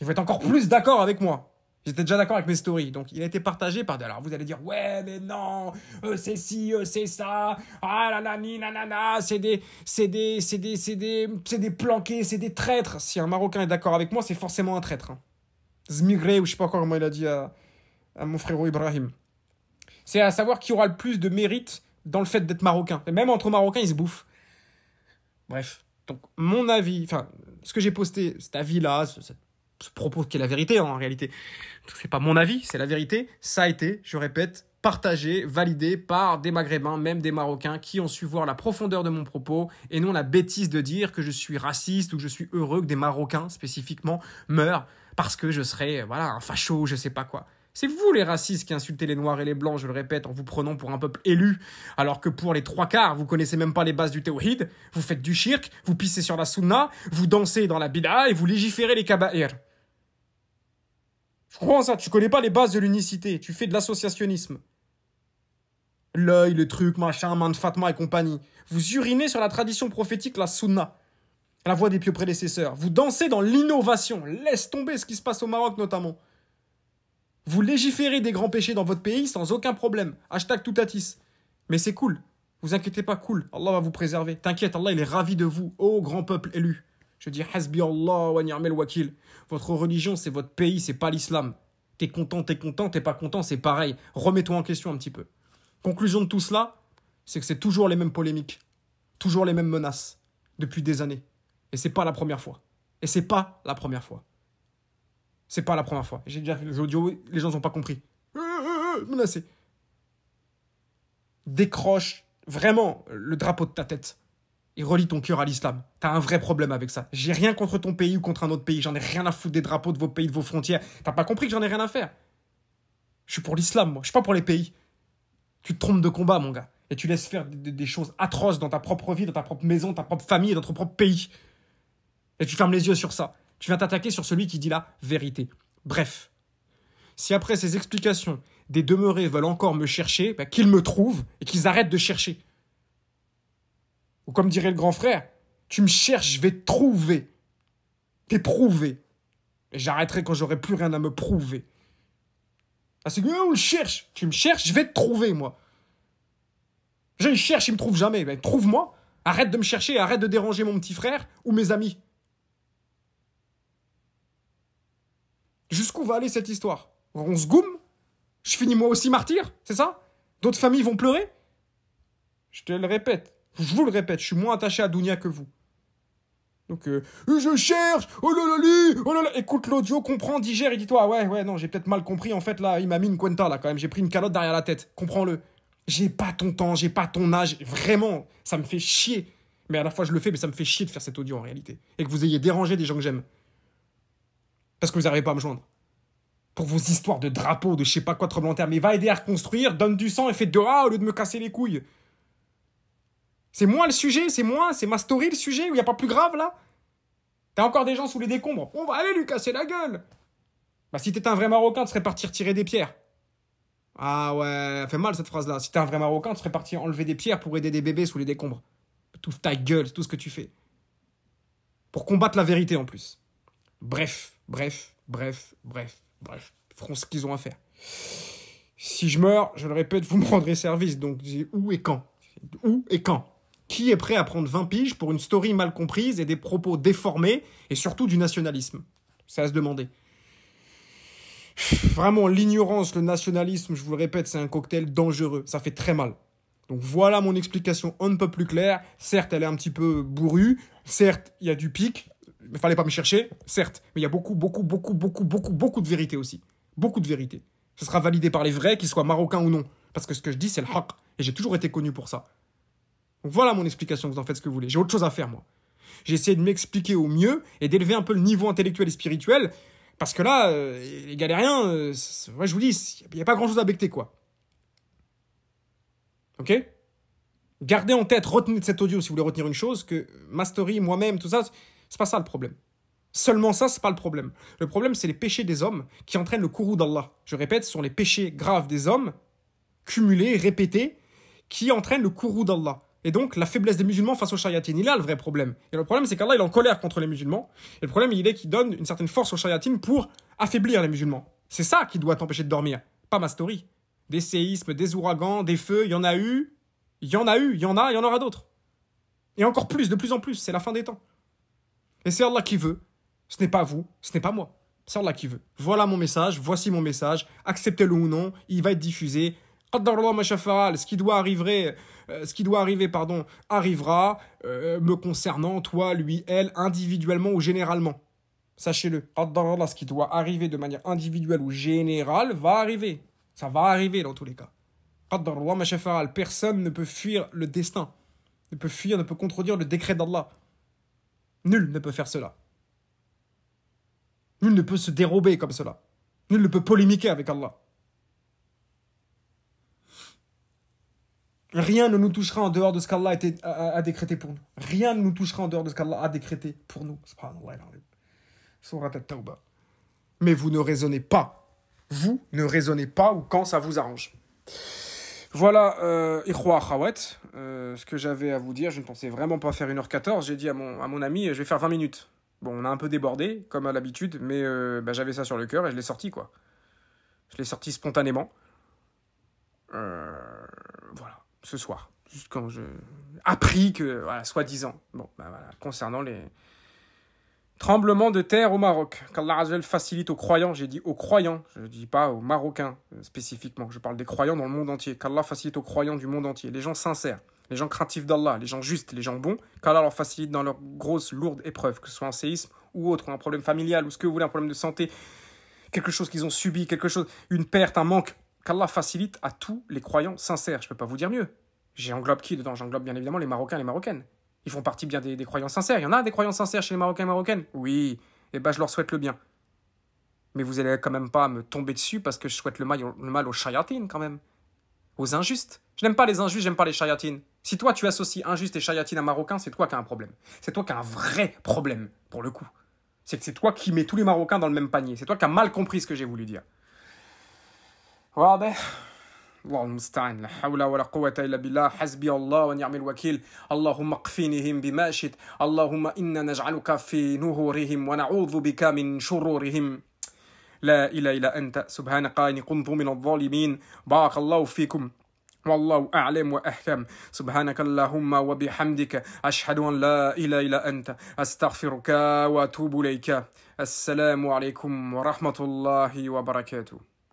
Ils vont être encore plus d'accord avec moi. J'étais déjà d'accord avec mes stories. Donc, il a été partagé par. Alors, vous allez dire, ouais, mais non, eux c'est ci, eux c'est ça. Ah la la ni nanana, c'est des, c'est des, c'est des, c'est des, c'est des planqués, c'est des traîtres. Si un Marocain est d'accord avec moi, c'est forcément un traître. Hein. Zmigré, ou je sais pas encore comment il a dit à, à mon frérot Ibrahim. C'est à savoir qui aura le plus de mérite dans le fait d'être Marocain. Et même entre Marocains, ils se bouffent. Bref. Donc, mon avis, enfin, ce que j'ai posté, cet avis-là, cette propos qui est la vérité hein, en réalité. C'est pas mon avis, c'est la vérité. Ça a été, je répète, partagé, validé par des Maghrébins, même des Marocains, qui ont su voir la profondeur de mon propos et non la bêtise de dire que je suis raciste ou que je suis heureux que des Marocains spécifiquement meurent parce que je serais voilà un facho, je sais pas quoi. C'est vous les racistes qui insultez les noirs et les blancs, je le répète, en vous prenant pour un peuple élu, alors que pour les trois quarts, vous connaissez même pas les bases du tawhid, vous faites du shirk, vous pissez sur la sunna, vous dansez dans la bid'a et vous légiférez les kaba'irs. Je en ça, tu connais pas les bases de l'unicité, tu fais de l'associationnisme. L'œil, le truc, machin, main de Fatma et compagnie. Vous urinez sur la tradition prophétique, la sunna, la voix des pieux prédécesseurs. Vous dansez dans l'innovation, laisse tomber ce qui se passe au Maroc notamment. Vous légiférez des grands péchés dans votre pays sans aucun problème. Hashtag toutatis. Mais c'est cool. Vous inquiétez pas, cool. Allah va vous préserver. T'inquiète, Allah il est ravi de vous, ô grand peuple élu. Je dis Hasbi Allah wa ni'mal wakil. Votre religion, c'est votre pays, c'est pas l'islam. T'es content, t'es content, t'es pas content, c'est pareil. Remets-toi en question un petit peu. Conclusion de tout cela, c'est que c'est toujours les mêmes polémiques, toujours les mêmes menaces, depuis des années. Et c'est pas la première fois. Et c'est pas la première fois. C'est pas la première fois. J'ai déjà fait l'audio, les gens n'ont pas compris. Euh, menacé. Décroche vraiment le drapeau de ta tête et relie ton cœur à l'islam. T'as un vrai problème avec ça. J'ai rien contre ton pays ou contre un autre pays. J'en ai rien à foutre des drapeaux de vos pays, de vos frontières. T'as pas compris que j'en ai rien à faire. Je suis pour l'islam, moi. Je suis pas pour les pays. Tu te trompes de combat, mon gars. Et tu laisses faire des, choses atroces dans ta propre vie, dans ta propre maison, ta propre famille, dans ton propre pays. Et tu fermes les yeux sur ça. Tu viens t'attaquer sur celui qui dit la vérité. Bref. Si après ces explications, des demeurés veulent encore me chercher, ben, qu'ils me trouvent et qu'ils arrêtent de chercher. Ou comme dirait le grand frère, tu me cherches, je vais te trouver. T'es prouvé. Et j'arrêterai quand j'aurai plus rien à me prouver. Ah, c'est que euh, on le cherche. Tu me cherches, je vais te trouver, moi. Je ne cherche, il me trouve jamais. Ben, trouve-moi. Arrête de me chercher, arrête de déranger mon petit frère ou mes amis. Jusqu'où va aller cette histoire On se goume Je finis moi aussi martyr, c'est ça D'autres familles vont pleurer Je te le répète, je vous le répète, je suis moins attaché à Dounia que vous. Donc, euh, je cherche, oh là là, oh là Écoute l'audio, comprends, digère et dis-toi, ouais, ouais, non, j'ai peut-être mal compris. En fait, là, il m'a mis une cuenta, là, quand même. J'ai pris une calotte derrière la tête. Comprends-le. J'ai pas ton temps, j'ai pas ton âge. Vraiment, ça me fait chier. Mais à la fois, je le fais, mais ça me fait chier de faire cet audio en réalité. Et que vous ayez dérangé des gens que j'aime. Parce que vous n'arrivez pas à me joindre. Pour vos histoires de drapeaux, de je sais pas quoi terre. Mais va aider à reconstruire, donne du sang et fais de ah au lieu de me casser les couilles. C'est moi le sujet, c'est moi, c'est ma story le sujet, il n'y a pas plus grave là T'as encore des gens sous les décombres, on va aller lui casser la gueule Bah si t'étais un vrai Marocain, tu serais parti retirer des pierres. Ah ouais, fait mal cette phrase-là. Si t'es un vrai Marocain, tu serais parti enlever des pierres pour aider des bébés sous les décombres. Tout ta gueule, tout ce que tu fais. Pour combattre la vérité en plus. Bref, bref, bref, bref, bref. feront ce qu'ils ont à faire. Si je meurs, je le répète, vous me rendrez service. Donc, où et quand Où et quand qui est prêt à prendre 20 piges pour une story mal comprise et des propos déformés et surtout du nationalisme Ça, à se demander. Vraiment, l'ignorance, le nationalisme, je vous le répète, c'est un cocktail dangereux. Ça fait très mal. Donc voilà mon explication un peu plus claire. Certes, elle est un petit peu bourrue. Certes, il y a du pic. Il fallait pas me chercher, certes. Mais il y a beaucoup, beaucoup, beaucoup, beaucoup, beaucoup, beaucoup de vérité aussi. Beaucoup de vérité. Ce sera validé par les vrais, qu'ils soient marocains ou non. Parce que ce que je dis, c'est le haq. Et j'ai toujours été connu pour ça voilà mon explication, vous en faites ce que vous voulez. J'ai autre chose à faire, moi. J'ai essayé de m'expliquer au mieux et d'élever un peu le niveau intellectuel et spirituel, parce que là, euh, les galériens, euh, je vous dis, il n'y a pas grand-chose à becter, quoi. Ok Gardez en tête, retenez de cet audio si vous voulez retenir une chose, que ma story, moi-même, tout ça, c'est pas ça le problème. Seulement ça, c'est pas le problème. Le problème, c'est les péchés des hommes qui entraînent le courroux d'Allah. Je répète, ce sont les péchés graves des hommes, cumulés, répétés, qui entraînent le courroux d'Allah. Et donc, la faiblesse des musulmans face aux chariatines, il a le vrai problème. Et le problème, c'est qu'Allah, il est en colère contre les musulmans. Et le problème, il est qu'il donne une certaine force aux chariatines pour affaiblir les musulmans. C'est ça qui doit t'empêcher de dormir, pas ma story. Des séismes, des ouragans, des feux, il y en a eu, il y en a eu, il y en a, il y en aura d'autres. Et encore plus, de plus en plus, c'est la fin des temps. Et c'est Allah qui veut. Ce n'est pas vous, ce n'est pas moi. C'est Allah qui veut. Voilà mon message, voici mon message. Acceptez-le ou non, il va être diffusé ce qui doit arriver, euh, ce qui doit arriver, pardon, arrivera, euh, me concernant, toi, lui, elle, individuellement ou généralement. Sachez-le, ce qui doit arriver de manière individuelle ou générale va arriver. Ça va arriver dans tous les cas. Personne ne peut fuir le destin, ne peut fuir, ne peut contredire le décret d'Allah. Nul ne peut faire cela. Nul ne peut se dérober comme cela. Nul ne peut polémiquer avec Allah. Rien ne nous touchera en dehors de ce qu'Allah a, décrété pour nous. Rien ne nous touchera en dehors de ce qu'Allah a décrété pour nous. Mais vous ne raisonnez pas. Vous ne raisonnez pas ou quand ça vous arrange. Voilà, euh, euh ce que j'avais à vous dire. Je ne pensais vraiment pas faire 1h14. J'ai dit à mon, à mon ami, je vais faire 20 minutes. Bon, on a un peu débordé, comme à l'habitude, mais euh, bah, j'avais ça sur le cœur et je l'ai sorti, quoi. Je l'ai sorti spontanément. Euh, ce soir. Juste quand je. appris que, voilà, soi-disant. Bon, bah, concernant les. tremblements de terre au Maroc. Qu'Allah facilite aux croyants. J'ai dit aux croyants, je ne dis pas aux Marocains euh, spécifiquement. Je parle des croyants dans le monde entier. Qu'Allah facilite aux croyants du monde entier. Les gens sincères, les gens craintifs d'Allah, les gens justes, les gens bons. Qu'Allah leur facilite dans leurs grosses, lourdes épreuves, que ce soit un séisme ou autre, un problème familial, ou ce que vous voulez, un problème de santé, quelque chose qu'ils ont subi, quelque chose, une perte, un manque, qu'Allah facilite à tous les croyants sincères. Je ne peux pas vous dire mieux. J'ai J'englobe qui dedans J'englobe bien évidemment les Marocains et les Marocaines. Ils font partie bien des, croyants sincères. Il y en a des croyants sincères chez les Marocains et Marocaines Oui, et eh ben je leur souhaite le bien. Mais vous allez quand même pas me tomber dessus parce que je souhaite le mal, aux chayatines quand même. Aux injustes. Je n'aime pas les injustes, j'aime pas les chayatines. Si toi tu associes injuste et chayatine à Marocain, c'est toi qui as un problème. C'est toi qui as un vrai problème, pour le coup. C'est que c'est toi qui mets tous les Marocains dans le même panier. C'est toi qui as mal compris ce que j'ai voulu dire. واضح؟ الله المستعان لا حول ولا قوة إلا بالله حسبي الله ونعم الوكيل اللهم اقفنهم بما شئت اللهم إنا نجعلك في نهورهم ونعوذ بك من شرورهم لا إله إلا أنت سبحانك إني كنت من الظالمين بارك الله فيكم والله أعلم وأحكم سبحانك اللهم وبحمدك أشهد أن لا إله إلا أنت أستغفرك وأتوب إليك السلام عليكم ورحمة الله وبركاته